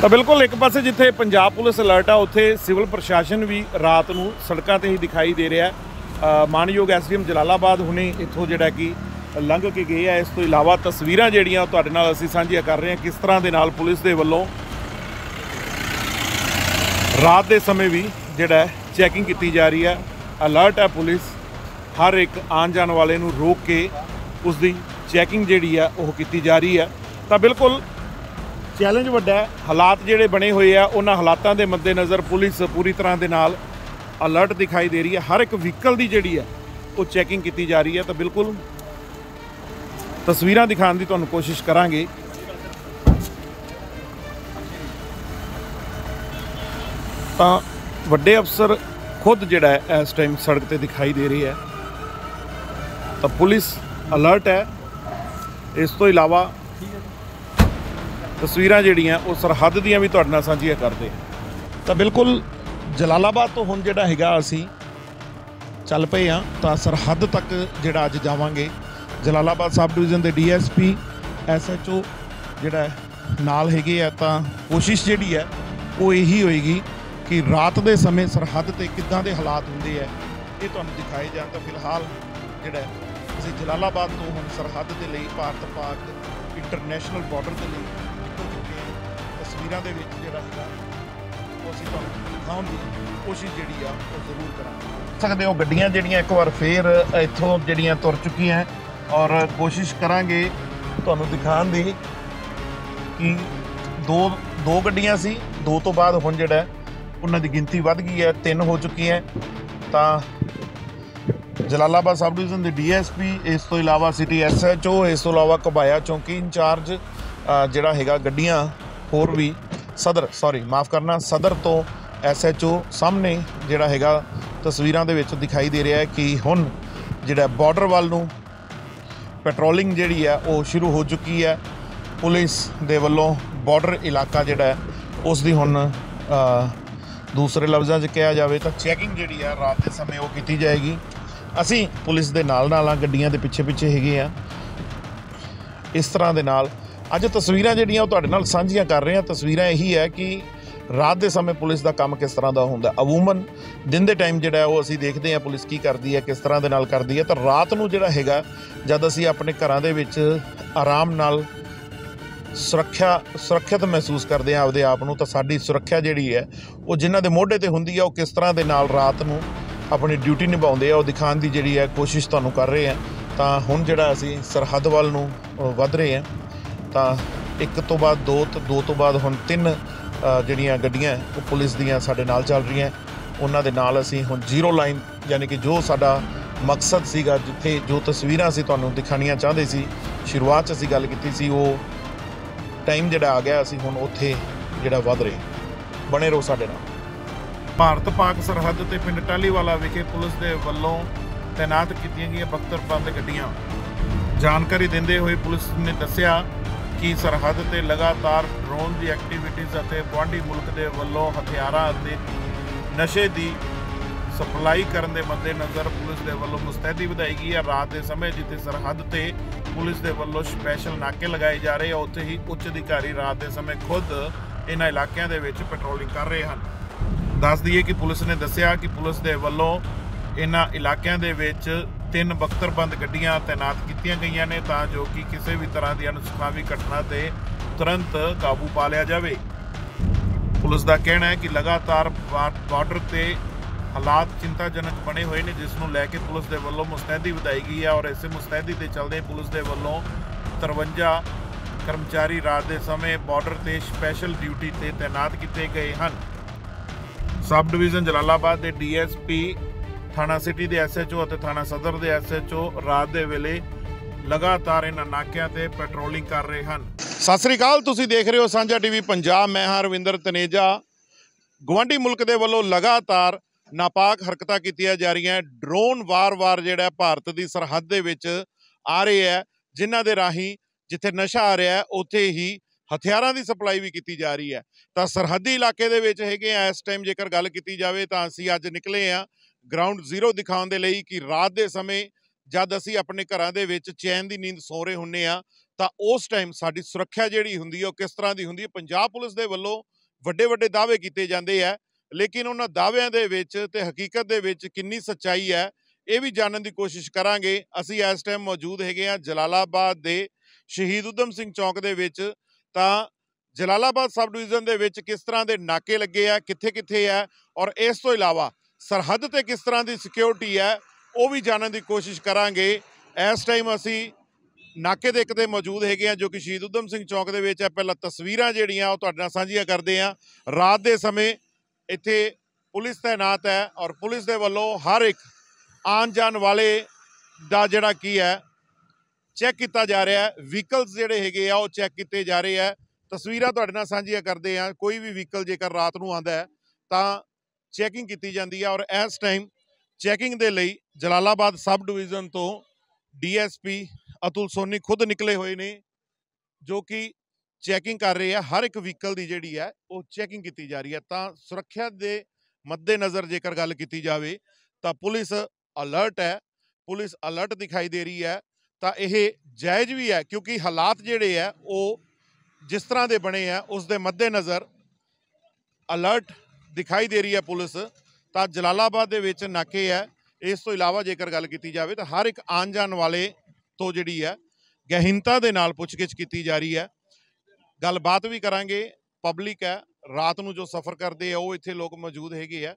ਤਾਂ ਬਿਲਕੁਲ ਇੱਕ ਪਾਸੇ ਜਿੱਥੇ ਪੰਜਾਬ ਪੁਲਿਸ ਅਲਰਟ ਆ ਉੱਥੇ ਸਿਵਲ ਪ੍ਰਸ਼ਾਸਨ ਵੀ ਰਾਤ ਨੂੰ ਸੜਕਾਂ ਤੇ ਹੀ ਦਿਖਾਈ ਦੇ ਰਿਹਾ ਮਾਨਯੋਗ ਐਸਡੀਐਮ ਜਲਾਲਾਬਾਦ ਹੁਣੇ ਇੱਥੋਂ ਜਿਹੜਾ ਕਿ ਲੰਘ ਕੇ ਗਏ ਆ ਇਸ ਤੋਂ ਇਲਾਵਾ ਤਸਵੀਰਾਂ ਜਿਹੜੀਆਂ ਤੁਹਾਡੇ ਨਾਲ ਅਸੀਂ ਸਾਂਝੀਆਂ ਕਰ ਰਹੇ ਹਾਂ ਕਿਸ ਤਰ੍ਹਾਂ ਦੇ ਨਾਲ ਪੁਲਿਸ ਦੇ ਵੱਲੋਂ ਰਾਤ ਦੇ ਸਮੇਂ ਵੀ ਜਿਹੜਾ ਚੈਕਿੰਗ ਕੀਤੀ ਜਾ ਰਹੀ ਹੈ ਅਲਰਟ ਹੈ ਪੁਲਿਸ ਹਰ ਇੱਕ ਆਉਣ ਜਾਣ ਵਾਲੇ ਨੂੰ ਰੋਕ ਕੇ ਉਸ ਦੀ ਚੈਕਿੰਗ ਜਿਹੜੀ ਆ ਉਹ ਕੀਤੀ ਜਾ ਰਹੀ ਹੈ ਤਾਂ ਬਿਲਕੁਲ ਚੈਲੰਜ ਵੱਡਾ ਹੈ ਹਾਲਾਤ ਜਿਹੜੇ ਬਣੇ ਹੋਏ ਆ ਉਹਨਾਂ ਹਾਲਾਤਾਂ ਦੇ ਮੱਦੇ ਨਜ਼ਰ ਪੁਲਿਸ ਪੂਰੀ ਤਰ੍ਹਾਂ ਦੇ ਨਾਲ ਅਲਰਟ ਦਿਖਾਈ ਦੇ ਰਹੀ ਹੈ ਹਰ ਇੱਕ ਵਹੀਕਲ ਦੀ ਜਿਹੜੀ ਹੈ ਉਹ ਚੈਕਿੰਗ ਕੀਤੀ ਜਾ ਰਹੀ ਹੈ ਤਾਂ ਬਿਲਕੁਲ ਤਸਵੀਰਾਂ ਦਿਖਾਉਣ ਦੀ ਤੁਹਾਨੂੰ ਕੋਸ਼ਿਸ਼ ਕਰਾਂਗੇ ਤਾਂ ਵੱਡੇ ਅਫਸਰ ਖੁਦ ਜਿਹੜਾ ਇਸ ਟਾਈਮ ਸੜਕ ਤੇ ਦਿਖਾਈ ਦੇ ਰਹੀ ਹੈ ਤਾਂ ਪੁਲਿਸ ਅਲਰਟ ਹੈ ਇਸ ਤੋਂ ਇਲਾਵਾ ਤਸਵੀਰਾਂ ਜਿਹੜੀਆਂ ਉਹ ਸਰਹੱਦ ਦੀਆਂ ਵੀ ਤੁਹਾਡੇ ਨਾਲ ਸਾਂਝੀਆਂ ਕਰਦੇ ਤਾਂ ਬਿਲਕੁਲ ਜਲਾਲਾਬਾਦ ਤੋਂ ਹੁਣ ਜਿਹੜਾ ਹੈਗਾ ਅਸੀਂ ਚੱਲ ਪਏ ਆ ਤਾਂ ਸਰਹੱਦ ਤੱਕ ਜਿਹੜਾ ਅੱਜ ਜਾਵਾਂਗੇ ਜਲਾਲਾਬਾਦ ਸਬ ਡਿਵੀਜ਼ਨ ਦੇ ਡੀਐਸਪੀ ਐਸਐਚਓ ਜਿਹੜਾ ਨਾਲ ਹੈਗੇ ਆ ਤਾਂ ਕੋਸ਼ਿਸ਼ ਜਿਹੜੀ ਹੈ ਉਹ ਇਹੀ ਹੋਏਗੀ ਕਿ ਰਾਤ ਦੇ ਸਮੇਂ ਸਰਹੱਦ ਤੇ ਕਿੱਦਾਂ ਦੇ ਹਾਲਾਤ ਹੁੰਦੇ ਆ ਇਹ ਤੁਹਾਨੂੰ ਦਿਖਾਏ ਜਾਣ ਤਾਂ ਫਿਲਹਾਲ ਜਿਹੜਾ ਅਸੀਂ ਜਲਾਲਾਬਾਦ ਤੋਂ ਹੁਣ ਸਰਹੱਦ ਦੇ ਲਈ ਭਾਰਤ ਪਾਕ ਇੰਟਰਨੈਸ਼ਨਲ ਬਾਰਡਰ ਦੇ ਲਈ ਤਸਵੀਰਾਂ ਦੇ ਵਿੱਚ ਜਿਹੜਾ ਸੀ ਉਹ ਸੀ ਤੁਹਾਨੂੰ ਦਿਖਾਉਣ ਦੀ ਕੋਸ਼ਿਸ਼ ਜਿਹੜੀ ਆ ਉਹ ਜ਼ਰੂਰ ਕਰਾਂਗੇ ਸਕਦੇ ਹੋ ਗੱਡੀਆਂ ਜਿਹੜੀਆਂ ਇੱਕ ਵਾਰ ਫੇਰ ਇੱਥੋਂ ਜਿਹੜੀਆਂ ਤੁਰ ਚੁੱਕੀਆਂ ਔਰ ਕੋਸ਼ਿਸ਼ ਕਰਾਂਗੇ ਤੁਹਾਨੂੰ ਦਿਖਾਉਣ ਦੀ ਕਿ ਦੋ ਦੋ ਗੱਡੀਆਂ ਸੀ ਦੋ ਤੋਂ ਬਾਅਦ ਹੁਣ ਜਿਹੜਾ ਉਹਨਾਂ ਦੀ ਗਿਣਤੀ ਵੱਧ ਗਈ ਹੈ ਤਿੰਨ ਹੋ ਚੁੱਕੀ ਹੈ ਤਾਂ ਜਲਾਲਾਬਾਦ ਸਬ ਡਿਵੀਜ਼ਨ ਦੇ ਡੀਐਸਪੀ ਇਸ ਤੋਂ ਇਲਾਵਾ ਸਿਟੀ ਐਸਐਚਓ ਇਸ ਤੋਂ ਇਲਾਵਾ ਕਬਾਇਆ ਚੌਂਕੀ ਇੰਚਾਰਜ ਜਿਹੜਾ ਹੈਗਾ ਗੱਡੀਆਂ ਹੋਰ ਵੀ ਸਦਰ ਸੌਰੀ ਮਾਫ ਕਰਨਾ ਸਦਰ ਤੋਂ ਐਸਐਚਓ ਸਾਹਮਣੇ ਜਿਹੜਾ ਹੈਗਾ ਤਸਵੀਰਾਂ ਦੇ ਵਿੱਚ ਦਿਖਾਈ ਦੇ ਰਿਹਾ ਹੈ ਕਿ ਹੁਣ ਜਿਹੜਾ ਬਾਰਡਰ ਵੱਲ ਨੂੰ ਪੈਟਰੋਲਿੰਗ ਜਿਹੜੀ ਹੈ ਉਹ ਸ਼ੁਰੂ ਹੋ ਚੁੱਕੀ ਹੈ ਪੁਲਿਸ ਦੇ ਵੱਲੋਂ ਬਾਰਡਰ ਇਲਾਕਾ ਜਿਹੜਾ ਉਸ ਦੀ ਹੁਣ ਦੂਸਰੇ ਲਫ਼ਜ਼ਾਂ 'ਚ ਕਿਹਾ ਜਾਵੇ ਤਾਂ ਚੈਕਿੰਗ ਜਿਹੜੀ ਆ ਰਾਤ ਦੇ ਸਮੇਂ ਉਹ ਕੀਤੀ ਜਾਏਗੀ ਅਸੀਂ ਪੁਲਿਸ ਦੇ ਨਾਲ ਨਾਲ ਆ ਗੱਡੀਆਂ ਦੇ ਪਿੱਛੇ ਪਿੱਛੇ ਹੈਗੇ ਆ ਇਸ ਤਰ੍ਹਾਂ ਦੇ ਨਾਲ ਅੱਜ ਤਸਵੀਰਾਂ ਜਿਹੜੀਆਂ ਉਹ ਤੁਹਾਡੇ ਨਾਲ ਸਾਂਝੀਆਂ ਕਰ ਰਹੇ ਹਾਂ ਤਸਵੀਰਾਂ ਇਹੀ ਹੈ ਕਿ ਰਾਤ ਦੇ ਸਮੇਂ ਪੁਲਿਸ ਦਾ ਕੰਮ ਕਿਸ ਤਰ੍ਹਾਂ ਦਾ ਹੁੰਦਾ ਅਵੂਮਨ ਦਿਨ ਦੇ ਟਾਈਮ ਜਿਹੜਾ ਉਹ ਅਸੀਂ ਦੇਖਦੇ ਹਾਂ ਪੁਲਿਸ ਕੀ ਕਰਦੀ ਹੈ ਕਿਸ ਤਰ੍ਹਾਂ ਦੇ ਨਾਲ ਕਰਦੀ ਹੈ ਤਾਂ ਰਾਤ ਨੂੰ ਜਿਹੜਾ ਹੈਗਾ ਜਦ ਅਸੀਂ ਆਪਣੇ ਘਰਾਂ ਦੇ ਵਿੱਚ ਆਰਾਮ ਨਾਲ ਸੁਰੱਖਿਆ ਸੁਰੱਖਿਅਤ ਮਹਿਸੂਸ ਕਰਦੇ ਆ ਆਪਦੇ ਆਪ ਨੂੰ ਤਾਂ ਸਾਡੀ ਸੁਰੱਖਿਆ ਜਿਹੜੀ ਹੈ ਉਹ ਜਿਨ੍ਹਾਂ ਦੇ ਮੋਢੇ ਤੇ ਹੁੰਦੀ ਹੈ ਉਹ ਕਿਸ ਤਰ੍ਹਾਂ ਦੇ ਨਾਲ ਰਾਤ ਨੂੰ ਆਪਣੀ ਡਿਊਟੀ ਨਿਭਾਉਂਦੇ ਆ ਉਹ ਦਿਖਾਉਣ ਦੀ ਜਿਹੜੀ ਹੈ ਕੋਸ਼ਿਸ਼ ਤੁਹਾਨੂੰ ਕਰ ਰਹੇ ਆ ਤਾਂ ਹੁਣ ਜਿਹੜਾ ਅਸੀਂ ਸਰਹੱਦ ਵੱਲ ਨੂੰ ਵੱਧ ਰਹੇ ਆ ਤਾਂ ਇੱਕ ਤੋਂ ਬਾਅਦ ਦੋ ਤੋਂ ਦੋ ਤੋਂ ਬਾਅਦ ਹੁਣ ਤਿੰਨ ਜਿਹੜੀਆਂ ਗੱਡੀਆਂ ਉਹ ਪੁਲਿਸ ਦੀਆਂ ਸਾਡੇ ਨਾਲ ਚੱਲ ਰਹੀਆਂ ਉਹਨਾਂ ਦੇ ਨਾਲ ਅਸੀਂ ਹੁਣ ਜ਼ੀਰੋ ਲਾਈਨ ਯਾਨੀ ਕਿ ਜੋ ਸਾਡਾ ਮਕਸਦ ਸੀਗਾ ਜਿੱਥੇ ਜੋ ਤਸਵੀਰਾਂ ਅਸੀਂ ਤੁਹਾਨੂੰ ਦਿਖਾਣੀਆਂ ਚਾਹੁੰਦੇ ਸੀ ਸ਼ੁਰੂਆਤ 'ਚ ਅਸੀਂ ਗੱਲ ਕੀਤੀ ਸੀ ਉਹ ਟਾਈਮ ਜਿਹੜਾ ਆ ਗਿਆ ਅਸੀਂ ਹੁਣ ਉੱਥੇ ਜਿਹੜਾ ਵਧ ਰਹੇ ਬਣੇ ਰੋ ਸਾਡੇ ਨਾਲ ਭਾਰਤ ਪਾਕ ਸਰਹੱਦ ਤੇ ਪਿੰਡ ਟਾਲੀਵਾਲਾ ਵਿਖੇ ਪੁਲਿਸ ਦੇ ਵੱਲੋਂ ਤਾਇਨਾਤ ਕੀਤੀਆਂ ਗਈਆਂ ਬਖਤਰਬੰਦ ਗੱਡੀਆਂ ਜਾਣਕਾਰੀ ਦਿੰਦੇ ਹੋਏ ਪੁਲਿਸ ਨੇ ਦੱਸਿਆ ਕੀ ਸਰਹੱਦ ਤੇ ਲਗਾਤਾਰ ਡਰੋਨ ਦੀ ਐਕਟੀਵਿਟੀਜ਼ ਅਤੇ ਗੁਆਂਢੀ ਮੁਲਕ ਦੇ ਵੱਲੋਂ ਹਥਿਆਰਾਂ ਅਤੇ ਨਸ਼ੇ ਦੀ ਸਪਲਾਈ ਕਰਨ ਦੇ ਮੱਦੇ ਨਜ਼ਰ ਪੁਲਿਸ ਦੇ ਵੱਲੋਂ ਮੁਸਤੈਦੀ ਵਧਾਈ ਗਈ ਹੈ ਰਾਤ ਦੇ ਸਮੇਂ ਜਿੱਥੇ ਸਰਹੱਦ ਤੇ ਪੁਲਿਸ ਦੇ ਵੱਲੋਂ ਸਪੈਸ਼ਲ ਨਾਕੇ ਲਗਾਏ ਜਾ ਰਹੇ ਆ ਉੱਥੇ ਹੀ ਉੱਚ ਅਧਿਕਾਰੀ ਰਾਤ ਦੇ ਸਮੇਂ ਖੁਦ ਇਹਨਾਂ ਇਲਾਕਿਆਂ ਦੇ ਵਿੱਚ ਪੈਟਰੋਲਿੰਗ ਕਰ ਰਹੇ ਹਨ ਦੱਸ ਦਈਏ ਕਿ ਪੁਲਿਸ ਨੇ ਦੱਸਿਆ ਕਿ ਪੁਲਿਸ ਦੇ ਵੱਲੋਂ ਇਹਨਾਂ ਇਲਾਕਿਆਂ ਦੇ ਵਿੱਚ ਤਿੰਨ ਬਖਤਰਬੰਦ ਗੱਡੀਆਂ ਤਾਇਨਾਤ ਕੀਤੀਆਂ ਗਈਆਂ ਨੇ ਤਾਂ ਜੋ ਕਿ ਕਿਸੇ ਵੀ ਤਰ੍ਹਾਂ ਦੀ ਅਨਸੁਖਾਵੀ ਘਟਨਾ ਤੇ ਤੁਰੰਤ ਕਾਬੂ ਪਾ ਲਿਆ ਜਾਵੇ ਪੁਲਿਸ ਦਾ ਕਹਿਣਾ ਹੈ ਕਿ ਲਗਾਤਾਰ ਬਾਰਡਰ ਤੇ ਹਾਲਾਤ ਚਿੰਤਾਜਨਕ ਬਣੇ ਹੋਏ ਨੇ ਜਿਸ ਨੂੰ ਲੈ ਕੇ ਪੁਲਿਸ ਦੇ ਵੱਲੋਂ ਮੁਸਤੈਦੀ ਵਧਾਈ ਗਈ ਹੈ ਔਰ ਇਸੇ ਮੁਸਤੈਦੀ ਦੇ ਚੱਲਦੇ ਪੁਲਿਸ ਦੇ ਵੱਲੋਂ 53 ਕਰਮਚਾਰੀ ਰਾਤ ਦੇ ਸਮੇਂ ਬਾਰਡਰ ਤੇ ਸਪੈਸ਼ਲ ਡਿਊਟੀ ਤੇ ਤਾਇਨਾਤ ਕੀਤੇ ਗਏ ਹਨ ਸਬ ਡਿਵੀਜ਼ਨ ਜਲਾਲਾਬਾਦ ਦੇ ਡੀਐਸਪੀ ਥਾਣਾ ਸਿਟੀ ਦੇ ਐਸਐਚਓ ਅਤੇ ਥਾਣਾ ਸਦਰ ਦੇ ਐਸਐਚਓ ਰਾਤ ਦੇ ਵੇਲੇ ਲਗਾਤਾਰ ਇਹਨਾਂ ਨਾਕਿਆਂ ਤੇ ਪੈਟਰੋਲਿੰਗ ਕਰ ਰਹੇ ਹਨ ਸਤਿ ਸ੍ਰੀ ਅਕਾਲ ਤੁਸੀਂ ਦੇਖ ਰਹੇ ਹੋ ਸਾਂਝਾ ਟੀਵੀ ਪੰਜਾਬ ਮੈਂ ਹਾਂ ਰਵਿੰਦਰ ਤਨੇਜਾ ਗਵਾਂਢੀ ਮੁਲਕ ਦੇ ਵੱਲੋਂ ਲਗਾਤਾਰ ਨਾਪਾਕ ਹਰਕਤਾਂ ਕੀਤੀਆਂ ਜਾ ਰਹੀਆਂ ਡਰੋਨ ਵਾਰ-ਵਾਰ ਜਿਹੜਾ ਭਾਰਤ ਦੀ ਸਰਹੱਦ ਦੇ ਵਿੱਚ ਆ ਰਹੇ ਹੈ ਜਿਨ੍ਹਾਂ ਦੇ ਰਾਹੀਂ ਜਿੱਥੇ ਨਸ਼ਾ ਆ ਰਿਹਾ ਉੱਥੇ ਹੀ ਹਥਿਆਰਾਂ ਦੀ ਸਪਲਾਈ ਵੀ ਕੀਤੀ ਜਾ ਰਹੀ ਹੈ ਤਾਂ ਸਰਹੱਦੀ ਇਲਾਕੇ ਦੇ ਵਿੱਚ ਹੈਗੇ ਆ ਇਸ ਟਾਈਮ ਜੇਕਰ ਗੱਲ ਕੀਤੀ ਜਾਵੇ ਤਾਂ ਅਸੀਂ ਅੱਜ ਨਿਕਲੇ ਆ ਗਰਾਊਂਡ ਜ਼ੀਰੋ ਦਿਖਾਉਣ ਦੇ ਲਈ ਕਿ ਰਾਤ ਦੇ ਸਮੇਂ ਜਦ ਅਸੀਂ ਆਪਣੇ ਘਰਾਂ ਦੇ ਵਿੱਚ ਚੈਨ ਦੀ ਨੀਂਦ ਸੌ ਰਹੇ ਹੁੰਨੇ ਆ ਤਾਂ ਉਸ ਟਾਈਮ ਸਾਡੀ ਸੁਰੱਖਿਆ ਜਿਹੜੀ ਹੁੰਦੀ ਹੈ ਉਹ ਕਿਸ ਤਰ੍ਹਾਂ ਦੀ ਹੁੰਦੀ ਹੈ ਪੰਜਾਬ ਪੁਲਿਸ ਦੇ ਵੱਲੋਂ ਵੱਡੇ ਵੱਡੇ ਦਾਅਵੇ ਕੀਤੇ ਜਾਂਦੇ ਆ ਲੇਕਿਨ ਉਹਨਾਂ ਦਾਅਵਿਆਂ ਦੇ ਵਿੱਚ ਤੇ ਹਕੀਕਤ ਦੇ ਵਿੱਚ ਕਿੰਨੀ ਸੱਚਾਈ ਹੈ ਇਹ ਵੀ ਜਾਣਨ ਦੀ ਕੋਸ਼ਿਸ਼ ਕਰਾਂਗੇ ਅਸੀਂ ਇਸ ਟਾਈਮ ਮੌਜੂਦ ਹੈਗੇ ਆ ਜਲਾਲਾਬਾਦ ਦੇ ਸ਼ਹੀਦ ਉਦਮ ਸਿੰਘ ਚੌਕ ਦੇ ਵਿੱਚ ਤਾਂ ਜਲਾਲਾਬਾਦ ਸਬ ਡਿਵੀਜ਼ਨ ਦੇ ਵਿੱਚ ਕਿਸ ਤਰ੍ਹਾਂ ਦੇ ਨਾਕੇ ਲੱਗੇ ਆ ਕਿੱਥੇ-ਕਿੱਥੇ ਆ ਔਰ ਇਸ ਤੋਂ ਇਲਾਵਾ ਸਰਹੱਦ ਤੇ ਕਿਸ ਤਰ੍ਹਾਂ ਦੀ ਸਿਕਿਉਰਿਟੀ ਹੈ ਉਹ ਵੀ ਜਾਣਨ ਦੀ ਕੋਸ਼ਿਸ਼ ਕਰਾਂਗੇ ਇਸ ਟਾਈਮ ਅਸੀਂ ਨਾਕੇ ਦੇ ਇੱਕ ਤੇ ਮੌਜੂਦ ਹੈਗੇ ਆ ਜੋ ਕਿ ਸ਼ਹੀਦ ਉਦਮ ਸਿੰਘ ਚੌਂਕ ਦੇ ਵਿੱਚ ਹੈ ਪਹਿਲਾਂ ਤਸਵੀਰਾਂ ਜਿਹੜੀਆਂ ਉਹ ਤੁਹਾਡੇ ਨਾਲ ਸਾਂਝੀਆਂ ਕਰਦੇ ਆ ਰਾਤ ਦੇ ਸਮੇਂ ਇੱਥੇ ਪੁਲਿਸ ਤਾਇਨਾਤ ਹੈ ਔਰ ਪੁਲਿਸ ਦੇ ਵੱਲੋਂ ਹਰ ਇੱਕ ਆਨ ਜਾਣ ਵਾਲੇ ਦਾ ਜਿਹੜਾ ਕੀ ਹੈ ਚੈੱਕ ਕੀਤਾ ਜਾ ਰਿਹਾ ਹੈ ਵਹੀਕਲਸ ਜਿਹੜੇ ਹੈਗੇ ਆ ਉਹ ਚੈੱਕ ਕੀਤੇ ਜਾ ਰਹੇ ਆ ਤਸਵੀਰਾਂ ਤੁਹਾਡੇ ਨਾਲ ਸਾਂਝੀਆਂ ਕਰਦੇ ਆ ਕੋਈ ਵੀ ਵਹੀਕਲ ਜੇਕਰ ਰਾਤ ਨੂੰ ਆਂਦਾ ਹੈ ਤਾਂ ਚੈਕਿੰਗ ਕੀਤੀ ਜਾਂਦੀ ਹੈ ਔਰ ਇਸ ਟਾਈਮ ਚੈਕਿੰਗ ਦੇ ਲਈ ਜਲਾਲਾਬਾਦ ਸਬ ਡਿਵੀਜ਼ਨ ਤੋਂ ਡੀਐਸਪੀ ਅਤੁਲ ਸੋਨੀ ਖੁਦ ਨਿਕਲੇ ਹੋਏ ਨੇ ਜੋ ਕਿ ਚੈਕਿੰਗ ਕਰ ਰਹੇ ਆ ਹਰ ਇੱਕ ਵਹੀਕਲ ਦੀ ਜਿਹੜੀ ਹੈ ਉਹ ਚੈਕਿੰਗ ਕੀਤੀ ਜਾ ਰਹੀ ਹੈ ਤਾਂ ਸੁਰੱਖਿਆ ਦੇ ਮੱਦੇ ਨਜ਼ਰ ਜੇਕਰ ਗੱਲ ਕੀਤੀ ਜਾਵੇ ਤਾਂ ਪੁਲਿਸ ਅਲਰਟ ਹੈ ਪੁਲਿਸ ਅਲਰਟ ਦਿਖਾਈ ਦੇ ਰਹੀ ਹੈ ਤਾਂ ਇਹ ਜਾਇਜ਼ ਵੀ ਹੈ ਕਿਉਂਕਿ ਹਾਲਾਤ ਜਿਹੜੇ ਆ ਉਹ ਜਿਸ ਤਰ੍ਹਾਂ ਦੇ ਬਣੇ ਆ ਉਸ ਦੇ ਮੱਦੇ ਨਜ਼ਰ ਅਲਰਟ ਦਿਖਾਈ ਦੇ ਰਹੀ ਹੈ ਪੁਲਿਸ ਤਾਂ ਜਲਾਲਾਬਾਦ ਦੇ ਵਿੱਚ ਨਾਕੇ ਹੈ ਇਸ ਤੋਂ ਇਲਾਵਾ ਜੇਕਰ ਗੱਲ ਕੀਤੀ ਜਾਵੇ ਤਾਂ ਹਰ ਇੱਕ ਆਣ ਜਾਣ ਵਾਲੇ ਤੋਂ ਜਿਹੜੀ ਹੈ ਗਹਿਨਤਾ ਦੇ ਨਾਲ ਪੁੱਛਗਿੱਛ ਕੀਤੀ ਜਾ ਰਹੀ ਹੈ ਗੱਲਬਾਤ ਵੀ ਕਰਾਂਗੇ ਪਬਲਿਕ ਹੈ ਰਾਤ ਨੂੰ ਜੋ ਸਫ਼ਰ ਕਰਦੇ ਆ ਉਹ ਇੱਥੇ ਲੋਕ ਮੌਜੂਦ ਹੈਗੇ ਆ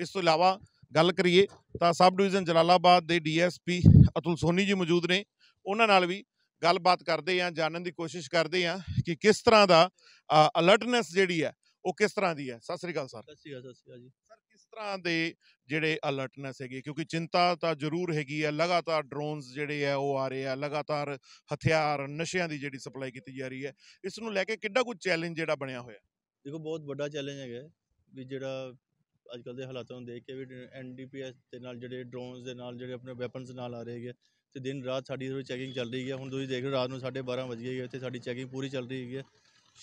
ਇਸ ਤੋਂ ਇਲਾਵਾ ਗੱਲ ਕਰੀਏ ਤਾਂ ਸਬ ਡਿਵੀਜ਼ਨ ਜਲਾਲਾਬਾਦ ਦੇ ਡੀਐਸਪੀ ਅਤੁਲ ਸੋਨੀ ਜੀ ਮੌਜੂਦ ਨੇ ਉਹਨਾਂ ਨਾਲ ਵੀ ਗੱਲਬਾਤ ਕਰਦੇ ਆ ਜਾਣਨ ਦੀ ਕੋਸ਼ਿਸ਼ ਕਰਦੇ ਆ ਕਿ ਕਿਸ ਤਰ੍ਹਾਂ ਦਾ ਅਲਰਟਨੈਸ ਜਿਹੜੀ ਹੈ ਉਹ ਕਿਸ ਤਰ੍ਹਾਂ ਦੀ ਹੈ ਸਤਿ ਸ੍ਰੀ ਅਕਾਲ ਸਰ ਸਤਿ ਸ੍ਰੀ ਅਕਾਲ ਸਤਿ ਸ੍ਰੀ ਅਕਾਲ ਜੀ ਸਰ ਕਿਸ ਤਰ੍ਹਾਂ ਦੇ ਜਿਹੜੇ ਅਲਰਟਨੈਸ ਹੈਗੀ ਕਿਉਂਕਿ ਚਿੰਤਾ ਤਾਂ ਜ਼ਰੂਰ ਹੈਗੀ ਹੈ ਲਗਾਤਾਰ ਡਰੋਨਸ ਜਿਹੜੇ ਆ ਉਹ ਆ ਰਹੇ ਆ ਲਗਾਤਾਰ ਹਥਿਆਰ ਨਸ਼ਿਆਂ ਦੀ ਜਿਹੜੀ ਸਪਲਾਈ ਕੀਤੀ ਜਾ ਰਹੀ ਹੈ ਇਸ ਨੂੰ ਲੈ ਕੇ ਕਿੱਡਾ ਕੋਈ ਚੈਲੰਜ ਜਿਹੜਾ ਬਣਿਆ ਹੋਇਆ ਦੇਖੋ ਬਹੁਤ ਵੱਡਾ ਚੈਲੰਜ ਹੈਗਾ ਵੀ ਜਿਹੜਾ ਅੱਜ ਕੱਲ ਦੇ ਹਾਲਾਤਾਂ ਨੂੰ ਦੇਖ ਕੇ ਵੀ ਐਨਡੀਪੀਐਸ ਦੇ ਨਾਲ ਜਿਹੜੇ ਡਰੋਨਸ ਦੇ ਨਾਲ ਜਿਹੜੇ ਆਪਣੇ ਵੈਪਨਸ ਨਾਲ ਆ ਰਹੇ ਹੈਗੇ ਤੇ ਦਿਨ ਰਾਤ ਸਾਡੀ ਚੈਕਿੰਗ ਚੱਲ ਰਹੀ ਹੈ ਹੁਣ ਤੁਸੀਂ ਦੇਖ ਰਹੇ ਰਾਤ ਨੂੰ 12:30 ਵਜੇ ਗਏ ਇੱਥੇ ਸਾਡੀ ਚੈਕਿੰਗ ਪੂਰੀ ਚੱਲ ਰਹੀ ਹੈਗੀ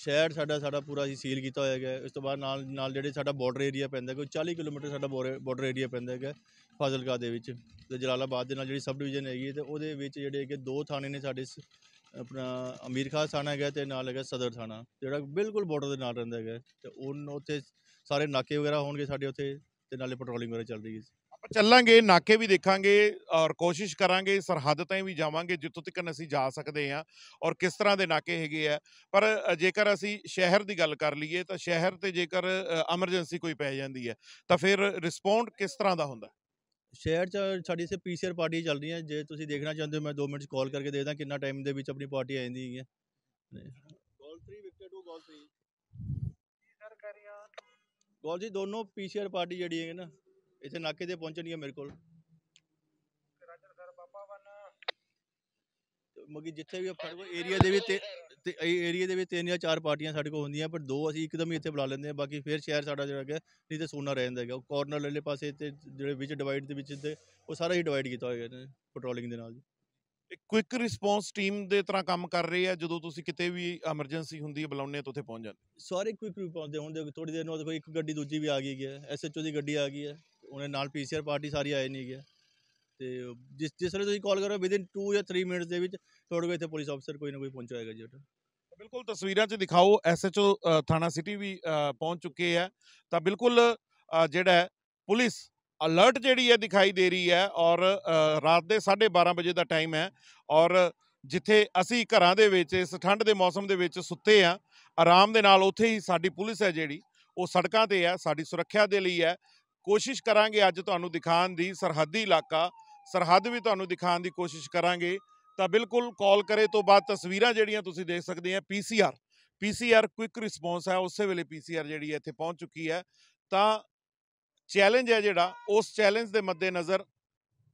ਸ਼ਹਿਰ ਸਾਡਾ ਸਾਡਾ ਪੂਰਾ ਹੀ ਸੀਲ ਕੀਤਾ ਹੋਇਆ ਹੈ ਇਸ ਤੋਂ ਬਾਅਦ ਨਾਲ ਨਾਲ ਜਿਹੜੇ ਸਾਡਾ ਬਾਰਡਰ ਏਰੀਆ ਪੈਂਦਾ ਕੋਈ 40 ਕਿਲੋਮੀਟਰ ਸਾਡਾ ਬਾਰਡਰ ਏਰੀਆ ਪੈਂਦਾ ਹੈਗਾ ਫਾਜ਼ਿਲਕਾ ਦੇ ਵਿੱਚ ਤੇ ਜਲਾਲਾਬਾਦ ਦੇ ਨਾਲ ਜਿਹੜੀ ਸਬ ਡਿਵੀਜ਼ਨ ਹੈਗੀ ਤੇ ਉਹਦੇ ਵਿੱਚ ਜਿਹੜੇ ਕਿ ਦੋ ਥਾਣੇ ਨੇ ਸਾਡੇ ਆਪਣਾ ਅਮੀਰ ਖਾਨ ਥਾਣਾ ਹੈਗਾ ਤੇ ਨਾਲ ਹੈਗਾ ਸਦਰ ਥਾਣਾ ਜਿਹੜਾ ਬਿਲਕੁਲ ਬਾਰਡਰ ਦੇ ਨਾਲ ਰਹਿੰਦਾ ਹੈਗਾ ਤੇ ਉਹਨਾਂ ਉੱਥੇ ਸਾਰੇ ਨਾਕੇ ਵਗੈਰਾ ਹੋਣਗੇ ਸਾਡੇ ਉੱਥੇ ਤੇ ਨਾਲੇ ਪੈਟਰੋਲਿੰਗ ਵਗੈਰਾ ਚੱਲ ਰਹੀ ਹੈ ਚੱਲਾਂਗੇ ਨਾਕੇ ਵੀ ਦੇਖਾਂਗੇ ਔਰ ਕੋਸ਼ਿਸ਼ ਕਰਾਂਗੇ ਸਰਹੱਦ ਤਾਈਂ ਵੀ ਜਾਵਾਂਗੇ ਜਿੱਥੋਂ ਤੱਕ ਅਸੀਂ ਜਾ ਸਕਦੇ ਆ ਔਰ ਕਿਸ ਤਰ੍ਹਾਂ ਦੇ ਨਾਕੇ ਹੈਗੇ ਆ ਪਰ ਜੇਕਰ ਅਸੀਂ ਸ਼ਹਿਰ ਦੀ ਗੱਲ ਕਰ ਲਈਏ ਤਾਂ ਸ਼ਹਿਰ ਤੇ ਜੇਕਰ ਐਮਰਜੈਂਸੀ ਕੋਈ ਪੈ ਜਾਂਦੀ ਹੈ ਤਾਂ ਫਿਰ ਰਿਸਪੌਂਡ ਕਿਸ ਤਰ੍ਹਾਂ ਦਾ ਹੁੰਦਾ ਸ਼ਹਿਰ ਚ ਸਾਡੀ ਸੇ ਪੀਸੀਆਰ ਪਾਰਟੀ ਚੱਲ ਰਹੀ ਹੈ ਜੇ ਤੁਸੀਂ ਦੇਖਣਾ ਚਾਹੁੰਦੇ ਹੋ ਮੈਂ 2 ਮਿੰਟ ਕਾਲ ਕਰਕੇ ਦੇਖਦਾ ਕਿੰਨਾ ਟਾਈਮ ਦੇ ਵਿੱਚ ਆਪਣੀ ਪਾਰਟੀ ਆ ਜਾਂਦੀ ਹੈ ਗੋਲ 3 ਵਿਕਟ 2 ਗੋਲ 3 ਸਰ ਕਰਿਆ ਗੋਲ ਜੀ ਦੋਨੋਂ ਪੀਸੀਆਰ ਪਾਰਟੀ ਜਿਹੜੀ ਹੈ ਨਾ ਇੱਥੇ ਨਾਕੇ ਤੇ ਹੈ ਮੇਰੇ ਕੋਲ ਮਗੀ ਜਿੱਥੇ ਵੀ ਸਾਡੇ ਏਰੀਆ ਦੇ ਵੀ ਤੇ ਤੇ ਏਰੀਆ ਦੇ ਵਿੱਚ ਤਿੰਨ ਜਾਂ ਚਾਰ ਪਾਰਟੀਆਂ ਸਾਡੇ ਕੋਲ ਹੁੰਦੀਆਂ ਪਰ ਦੋ ਅਸੀਂ ਇੱਕਦਮ ਹੀ ਇੱਥੇ ਬੁਲਾ ਲੈਂਦੇ ਆ ਬਾਕੀ ਫਿਰ ਸ਼ਹਿਰ ਸਾਡਾ ਜਿਹੜਾ ਹੈਗਾ ਨਹੀਂ ਤੇ ਸੋਨਾ ਰਹਿ ਜਾਂਦਾ ਹੈਗਾ ਕਾਰਨਰ ਵਾਲੇ ਪਾਸੇ ਤੇ ਜਿਹੜੇ ਵਿੱਚ ਡਿਵਾਈਡ ਦੇ ਵਿੱਚ ਤੇ ਉਹ ਸਾਰਾ ਹੀ ਡਿਵਾਈਡ ਕੀਤਾ ਹੋਇਆ ਹੈ ਪੈਟਰੋਲਿੰਗ ਦੇ ਨਾਲ ਜੀ ਇੱਕ ਕੁਇਕ ਰਿਸਪੌਂਸ ਟੀਮ ਦੇ ਤਰ੍ਹਾਂ ਕੰਮ ਕਰ ਰਹੀ ਹੈ ਜਦੋਂ ਤੁਸੀਂ ਕਿਤੇ ਵੀ ਐਮਰਜੈਂਸੀ ਹੁੰਦੀ ਹੈ ਬੁਲਾਉਂਦੇ ਤਾਂ ਉੱਥੇ ਪਹੁੰਚ ਜਾਂਦੇ ਸਾਰੇ ਕੁਇਕ ਰਿਸਪੌਂਸ ਦੇ ਹੁੰਦੇ ਥੋੜੀ ਦੇਰ ਨਾਲ ਦੇਖੋ ਇੱਕ ਗੱਡੀ ਦੂਜੀ ਵੀ ਆ ਗਈ ਹੈ ਐਸਐਚਓ ਦੀ ਗੱਡੀ ਆ ਗਈ ਹੈ ਉਹਨੇ ਨਾਲ ਪੀਸੀਆਰ ਪਾਰਟੀ ਸਾਰੀ ਆਏ ਨਹੀਂ ਗਿਆ ਤੇ ਜਿਸ ਜਿਸ ਵੇਲੇ ਤੁਸੀਂ ਕਾਲ ਕਰੋ ਵਿਦਿਨ 2 ਜਾਂ 3 ਮਿੰਟਸ ਦੇ ਵਿੱਚ ਤੁਹਾਡੇ ਕੋਲ ਇੱਥੇ ਪੁਲਿਸ ਅਫਸਰ ਕੋਈ ਨਾ ਕੋਈ ਪਹੁੰਚ ਜਾਏਗਾ ਜੀ ਬਿਲਕੁਲ ਤਸਵੀਰਾਂ 'ਚ ਦਿਖਾਓ ਐਸਐਚਓ ਥਾਣਾ ਸਿਟੀ ਵੀ ਪਹੁੰਚ ਚੁੱਕੇ ਆ ਤਾਂ ਬਿਲਕੁਲ ਜਿਹੜਾ ਪੁਲਿਸ ਅਲਰਟ ਜਿਹੜੀ ਹੈ ਦਿਖਾਈ ਦੇ ਰਹੀ ਹੈ ਔਰ ਰਾਤ ਦੇ 12:30 ਵਜੇ ਦਾ ਟਾਈਮ ਹੈ ਔਰ ਜਿੱਥੇ ਅਸੀਂ ਘਰਾਂ ਦੇ ਵਿੱਚ ਇਸ ਠੰਡ ਦੇ ਮੌਸਮ ਦੇ ਵਿੱਚ ਸੁੱਤੇ ਆ ਆਰਾਮ ਦੇ ਨਾਲ ਉੱਥੇ ਹੀ ਸਾਡੀ ਪੁਲਿਸ ਹੈ ਜਿਹੜੀ ਉਹ ਸੜਕਾਂ ਤੇ ਹੈ ਸਾਡੀ ਸੁਰੱਖਿਆ ਦੇ ਲਈ ਹੈ ਕੋਸ਼ਿਸ਼ ਕਰਾਂਗੇ ਅੱਜ ਤੁਹਾਨੂੰ ਦਿਖਾਉਣ ਦੀ ਸਰਹੱਦੀ ਇਲਾਕਾ ਸਰਹੱਦ ਵੀ ਤੁਹਾਨੂੰ ਦਿਖਾਉਣ ਦੀ ਕੋਸ਼ਿਸ਼ ਕਰਾਂਗੇ ਤਾਂ ਬਿਲਕੁਲ ਕਾਲ ਕਰੇ ਤੋਂ ਬਾਅਦ ਤਸਵੀਰਾਂ ਜਿਹੜੀਆਂ ਤੁਸੀਂ ਦੇਖ ਸਕਦੇ ਆ ਪੀਸੀਆਰ ਪੀਸੀਆਰ ਕੁਇਕ ਰਿਸਪੌਂਸ ਹੈ ਉਸੇ ਵੇਲੇ ਪੀਸੀਆਰ ਜਿਹੜੀ ਇੱਥੇ ਪਹੁੰਚ ਚੁੱਕੀ ਹੈ ਤਾਂ ਚੈਲੰਜ ਹੈ ਜਿਹੜਾ ਉਸ ਚੈਲੰਜ ਦੇ ਮੱਦੇ ਨਜ਼ਰ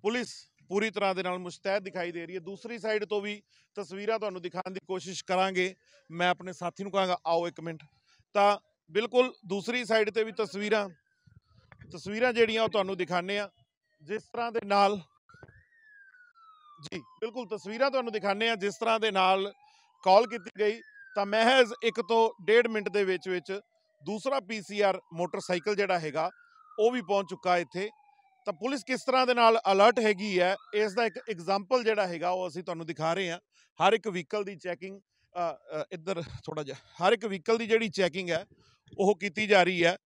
ਪੁਲਿਸ ਪੂਰੀ ਤਰ੍ਹਾਂ ਦੇ ਨਾਲ ਮੁਸਤੈਦ ਦਿਖਾਈ ਦੇ ਰਹੀ ਹੈ ਦੂਸਰੀ ਸਾਈਡ ਤੋਂ ਵੀ ਤਸਵੀਰਾਂ ਤੁਹਾਨੂੰ ਦਿਖਾਉਣ ਦੀ ਕੋਸ਼ਿਸ਼ ਕਰਾਂਗੇ ਮੈਂ ਆਪਣੇ ਸਾਥੀ ਨੂੰ ਕਹਾਂਗਾ ਆਓ ਇੱਕ ਮਿੰਟ ਤਾਂ ਬਿਲਕੁਲ ਦੂਸਰੀ ਸਾਈਡ ਤੇ ਵੀ ਤਸਵੀਰਾਂ ਤਸਵੀਰਾਂ ਜਿਹੜੀਆਂ ਉਹ ਤੁਹਾਨੂੰ ਦਿਖਾਣੇ ਆ ਜਿਸ ਤਰ੍ਹਾਂ ਦੇ ਨਾਲ ਜੀ ਬਿਲਕੁਲ ਤਸਵੀਰਾਂ ਤੁਹਾਨੂੰ ਦਿਖਾਣੇ ਆ ਜਿਸ ਤਰ੍ਹਾਂ ਦੇ ਨਾਲ ਕਾਲ ਕੀਤੀ ਗਈ ਤਾਂ ਮਹਿਜ਼ ਇੱਕ ਤੋਂ 1.5 ਮਿੰਟ ਦੇ ਵਿੱਚ ਵਿੱਚ ਦੂਸਰਾ ਪੀਸੀਆਰ ਮੋਟਰਸਾਈਕਲ ਜਿਹੜਾ ਹੈਗਾ ਉਹ ਵੀ ਪਹੁੰਚ ਚੁੱਕਾ ਇੱਥੇ ਤਾਂ ਪੁਲਿਸ ਕਿਸ ਤਰ੍ਹਾਂ ਦੇ ਨਾਲ ਅਲਰਟ ਹੈਗੀ ਹੈ ਇਸ ਦਾ ਇੱਕ ਐਗਜ਼ਾਮਪਲ ਜਿਹੜਾ ਹੈਗਾ ਉਹ ਅਸੀਂ ਤੁਹਾਨੂੰ ਦਿਖਾ ਰਹੇ ਹਾਂ ਹਰ ਇੱਕ ਵਹੀਕਲ ਦੀ ਚੈਕਿੰਗ ਇੱਧਰ ਥੋੜਾ ਜਿਹਾ ਹਰ ਇੱਕ ਵਹੀਕਲ ਦੀ ਜਿਹੜੀ ਚੈਕਿੰਗ ਹੈ ਉਹ ਕੀਤੀ ਜਾ ਰਹੀ ਹੈ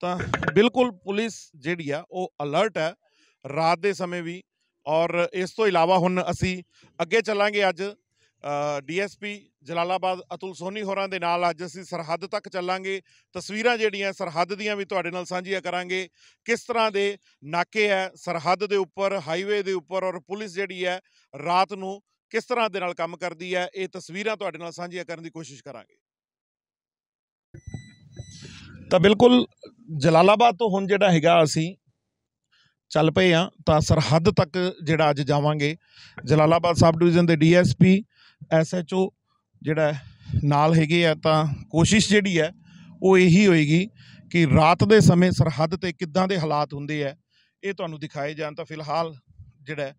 ਤਾਂ ਬਿਲਕੁਲ ਪੁਲਿਸ ਜਿਹੜੀ ਆ ਉਹ ਅਲਰਟ ਹੈ ਰਾਤ ਦੇ ਸਮੇਂ ਵੀ ਔਰ ਇਸ ਤੋਂ ਇਲਾਵਾ ਹੁਣ ਅਸੀਂ ਅੱਗੇ ਚੱਲਾਂਗੇ ਅੱਜ ਡੀਐਸਪੀ ਜਲਾਲਾਬਾਦ ਅਤੁਲ ਸੋਨੀ ਹੋਰਾਂ ਦੇ ਨਾਲ ਅੱਜ ਅਸੀਂ ਸਰਹੱਦ ਤੱਕ ਚੱਲਾਂਗੇ ਤਸਵੀਰਾਂ ਜਿਹੜੀਆਂ ਸਰਹੱਦ ਦੀਆਂ ਵੀ ਤੁਹਾਡੇ ਨਾਲ ਸਾਂਝੀਆਂ ਕਰਾਂਗੇ ਕਿਸ ਤਰ੍ਹਾਂ ਦੇ ਨਾਕੇ ਹੈ ਸਰਹੱਦ ਦੇ ਉੱਪਰ ਹਾਈਵੇ ਦੇ ਉੱਪਰ ਔਰ ਪੁਲਿਸ ਜਿਹੜੀ ਹੈ ਰਾਤ ਨੂੰ ਕਿਸ ਤਰ੍ਹਾਂ ਦੇ ਨਾਲ ਕੰਮ ਕਰਦੀ ਹੈ ਇਹ ਤਸਵੀਰਾਂ ਤੁਹਾਡੇ ਨਾਲ ਸਾਂਝੀਆਂ ਕਰਨ ਦੀ ਕੋਸ਼ਿਸ਼ ਕਰਾਂਗੇ ਤਾਂ ਬਿਲਕੁਲ ਜਲਾਲਾਬਾਦ ਤੋਂ ਹੁਣ ਜਿਹੜਾ ਹੈਗਾ ਅਸੀਂ ਚੱਲ ਪਏ ਆ ਤਾਂ ਸਰਹੱਦ ਤੱਕ ਜਿਹੜਾ ਅੱਜ ਜਾਵਾਂਗੇ ਜਲਾਲਾਬਾਦ ਸਬ ਡਿਵੀਜ਼ਨ ਦੇ ਡੀਐਸਪੀ ਐਸਐਚਓ ਜਿਹੜਾ ਨਾਲ ਹੈਗੇ ਆ ਤਾਂ ਕੋਸ਼ਿਸ਼ ਜਿਹੜੀ ਹੈ ਉਹ ਇਹੀ ਹੋਏਗੀ ਕਿ ਰਾਤ ਦੇ ਸਮੇਂ ਸਰਹੱਦ ਤੇ ਕਿੱਦਾਂ ਦੇ ਹਾਲਾਤ ਹੁੰਦੇ ਆ ਇਹ ਤੁਹਾਨੂੰ ਦਿਖਾਏ ਜਾਣ ਤਾਂ ਫਿਲਹਾਲ ਜਿਹੜਾ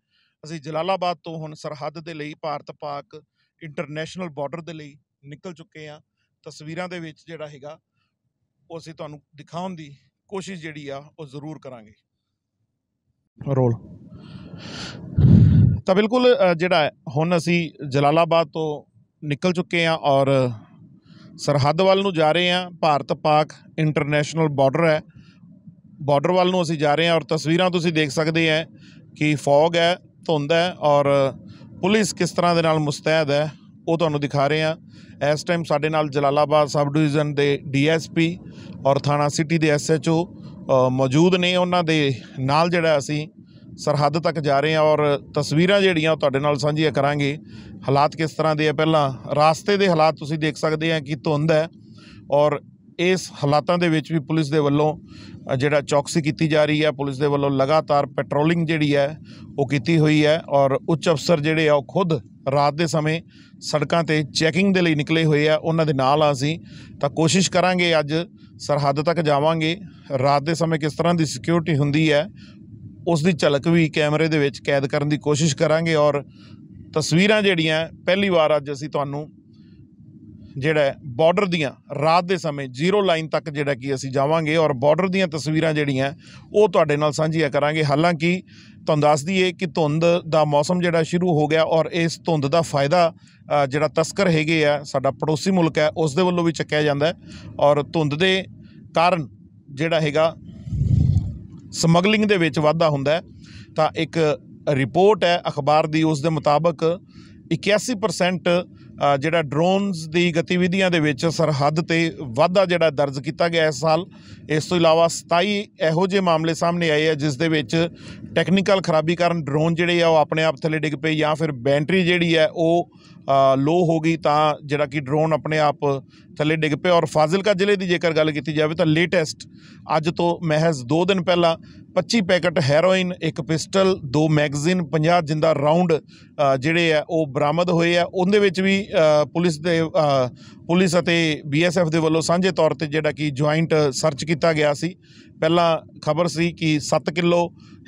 ਅਸੀਂ ਜਲਾਲਾਬਾਦ ਤੋਂ ਹੁਣ ਸਰਹੱਦ ਦੇ ਲਈ ਭਾਰਤ ਪਾਕ ਇੰਟਰਨੈਸ਼ਨਲ ਬਾਰਡਰ ਦੇ ਲਈ ਨਿਕਲ ਚੁੱਕੇ ਆ ਤਸਵੀਰਾਂ ਦੇ ਵਿੱਚ ਜਿਹੜਾ ਹੈਗਾ ਉਹ ਅਸੀਂ ਤੁਹਾਨੂੰ ਦਿਖਾਉਣ ਦੀ ਕੋਸ਼ਿਸ਼ ਜਿਹੜੀ ਆ ਉਹ ਜ਼ਰੂਰ ਕਰਾਂਗੇ ਰੋਲ ਤਾਂ ਬਿਲਕੁਲ ਜਿਹੜਾ ਹੁਣ ਅਸੀਂ ਜਲਾਲਾਬਾਦ ਤੋਂ ਨਿਕਲ ਚੁੱਕੇ ਆ ਔਰ ਸਰਹੱਦ ਵੱਲ ਨੂੰ ਜਾ ਰਹੇ ਆ ਭਾਰਤ ਪਾਕ ਇੰਟਰਨੈਸ਼ਨਲ ਬਾਰਡਰ ਹੈ ਬਾਰਡਰ ਵੱਲ ਨੂੰ ਅਸੀਂ ਜਾ ਰਹੇ ਆ ਔਰ ਤਸਵੀਰਾਂ ਤੁਸੀਂ ਦੇਖ ਸਕਦੇ ਆ ਕਿ ਫੌਗ ਹੈ ਧੁੰਦ ਹੈ ਔਰ ਪੁਲਿਸ ਕਿਸ ਤਰ੍ਹਾਂ ਦੇ ਨਾਲ ਮੁਸਤੈਦ ਹੈ ਉਹ ਤੁਹਾਨੂੰ ਦਿਖਾ ਰਹੇ ਆ ਇਸ ਟਾਈਮ ਸਾਡੇ ਨਾਲ ਜਲਾਲਾਬਾਦ ਸਬ ਡਿਵੀਜ਼ਨ ਦੇ ਡੀਐਸਪੀ ਔਰ ਥਾਣਾ ਸਿਟੀ ਦੇ ਐਸਐਚਓ ਮੌਜੂਦ ਨੇ ਉਹਨਾਂ ਦੇ ਨਾਲ ਜਿਹੜਾ ਅਸੀਂ ਸਰਹੱਦ ਤੱਕ ਜਾ ਰਹੇ ਆ ਔਰ ਤਸਵੀਰਾਂ ਜਿਹੜੀਆਂ ਤੁਹਾਡੇ ਨਾਲ ਸਾਂਝੀਆਂ ਕਰਾਂਗੇ ਹਾਲਾਤ ਕਿਸ ਤਰ੍ਹਾਂ ਦੇ ਆ ਪਹਿਲਾਂ ਰਾਸਤੇ ਦੇ ਹਾਲਾਤ ਤੁਸੀਂ ਦੇਖ ਸਕਦੇ ਆ ਕਿ ਧੁੰਦ ਹੈ ਔਰ ਇਸ ਹਾਲਾਤਾਂ ਦੇ ਵਿੱਚ ਵੀ ਪੁਲਿਸ ਦੇ ਵੱਲੋਂ ਜਿਹੜਾ ਚੌਕਸੀ ਕੀਤੀ ਜਾ ਰਹੀ ਹੈ ਪੁਲਿਸ ਦੇ ਵੱਲੋਂ ਲਗਾਤਾਰ ਪੈਟਰੋਲਿੰਗ ਜਿਹੜੀ ਹੈ ਉਹ ਕੀਤੀ ਹੋਈ ਹੈ ਔਰ ਉੱਚ ਅਫਸਰ ਜਿਹੜੇ ਆ ਉਹ ਖੁਦ ਰਾਤ ਦੇ ਸਮੇਂ ਸੜਕਾਂ ਤੇ ਚੈਕਿੰਗ ਦੇ ਲਈ ਨਿਕਲੇ ਹੋਏ ਆ ਉਹਨਾਂ ਦੇ ਨਾਲ ਅਸੀਂ ਤਾਂ ਕੋਸ਼ਿਸ਼ ਕਰਾਂਗੇ ਅੱਜ ਸਰਹੱਦ ਤੱਕ ਜਾਵਾਂਗੇ ਰਾਤ ਦੇ ਸਮੇਂ ਕਿਸ ਤਰ੍ਹਾਂ ਦੀ ਸਿਕਿਉਰਿਟੀ ਹੁੰਦੀ ਹੈ ਉਸ ਦੀ ਝਲਕ ਵੀ ਕੈਮਰੇ ਦੇ ਵਿੱਚ ਕੈਦ ਕਰਨ ਦੀ ਕੋਸ਼ਿਸ਼ ਕਰਾਂਗੇ ਔਰ ਤਸਵੀਰਾਂ ਜਿਹੜੀਆਂ ਪਹਿਲੀ ਵਾਰ ਅੱਜ ਅਸੀਂ ਤੁਹਾਨੂੰ ਜਿਹੜਾ ਬਾਰਡਰ ਦੀਆਂ ਰਾਤ ਦੇ ਸਮੇਂ ਜ਼ੀਰੋ ਲਾਈਨ ਤੱਕ ਜਿਹੜਾ ਕੀ ਅਸੀਂ ਜਾਵਾਂਗੇ ਔਰ ਬਾਰਡਰ ਦੀਆਂ ਤਸਵੀਰਾਂ ਜਿਹੜੀਆਂ ਉਹ ਤੁਹਾਡੇ ਨਾਲ ਸਾਂਝੀਆਂ ਕਰਾਂਗੇ ਹਾਲਾਂਕਿ ਤੁਹਾਨੂੰ ਦੱਸ ਦਈਏ ਕਿ ਧੁੰਦ ਦਾ ਮੌਸਮ ਜਿਹੜਾ ਸ਼ੁਰੂ ਹੋ ਗਿਆ ਔਰ ਇਸ ਧੁੰਦ ਦਾ ਫਾਇਦਾ ਜਿਹੜਾ ਤਸਕਰ ਹੈਗੇ ਆ ਸਾਡਾ ਪੜੋਸੀ ਮੁਲਕ ਹੈ ਉਸ ਦੇ ਵੱਲੋਂ ਵੀ ਚੱਕਿਆ ਜਾਂਦਾ ਔਰ ਧੁੰਦ ਦੇ ਕਾਰਨ ਜਿਹੜਾ ਹੈਗਾ ਸਮਗਲਿੰਗ ਦੇ ਵਿੱਚ ਵਾਧਾ ਹੁੰਦਾ ਤਾਂ ਇੱਕ ਰਿਪੋਰਟ ਹੈ ਅਖਬਾਰ ਦੀ ਉਸ ਦੇ ਮੁਤਾਬਕ 81% ਜਿਹੜਾ ਡਰੋਨਸ ਦੀ ਗਤੀਵਿਧੀਆਂ ਦੇ ਵਿੱਚ ਸਰਹੱਦ ਤੇ ਵਾਧਾ ਜਿਹੜਾ ਦਰਜ ਕੀਤਾ ਗਿਆ ਇਸ ਸਾਲ ਇਸ ਤੋਂ ਇਲਾਵਾ 27 ਇਹੋ ਜਿਹੇ ਮਾਮਲੇ ਸਾਹਮਣੇ ਆਏ ਆ ਜਿਸ ਦੇ ਵਿੱਚ ਟੈਕਨੀਕਲ ਖਰਾਬੀ ਕਾਰਨ ਡਰੋਨ ਜਿਹੜੇ ਆ ਉਹ ਆਪਣੇ ਆਪ ਥੱਲੇ ਡਿੱਗ ਪਏ ਜਾਂ ਫਿਰ ਬੈਟਰੀ ਜਿਹੜੀ ਹੈ ਉਹ ਲੋ ਹੋ ਗਈ ਤਾਂ ਜਿਹੜਾ ਕਿ ਡਰੋਨ ਆਪਣੇ ਆਪ ਥੱਲੇ ਡਿੱਗ ਪਿਆ ਔਰ ਫਾਜ਼ਿਲਕਾ ਜ਼ਿਲ੍ਹੇ ਦੀ ਜੇਕਰ ਗੱਲ ਕੀਤੀ ਜਾਵੇ ਤਾਂ ਲੇਟੈਸਟ ਅੱਜ ਤੋਂ ਮਹਿਜ਼ 2 ਦਿਨ ਪਹਿਲਾਂ 25 ਪੈਕਟ ਹੈਰੋਇਨ ਇੱਕ ਪਿਸਟਲ ਦੋ ਮੈਗਜ਼ੀਨ 50 ਜਿੰਦਾ ਰਾਉਂਡ ਜਿਹੜੇ ਆ ਉਹ ਬਰਾਮਦ ਹੋਏ ਆ ਉਹਦੇ ਵਿੱਚ ਵੀ ਪੁਲਿਸ ਦੇ ਪੁਲਿਸ ਅਤੇ ਬੀਐਸਐਫ ਦੇ ਵੱਲੋਂ ਸਾਂਝੇ ਤੌਰ ਤੇ ਜਿਹੜਾ ਕਿ ਜੁਆਇੰਟ ਸਰਚ ਕੀਤਾ ਗਿਆ ਸੀ ਪਹਿਲਾਂ ਖਬਰ ਸੀ ਕਿ 7 ਕਿਲੋ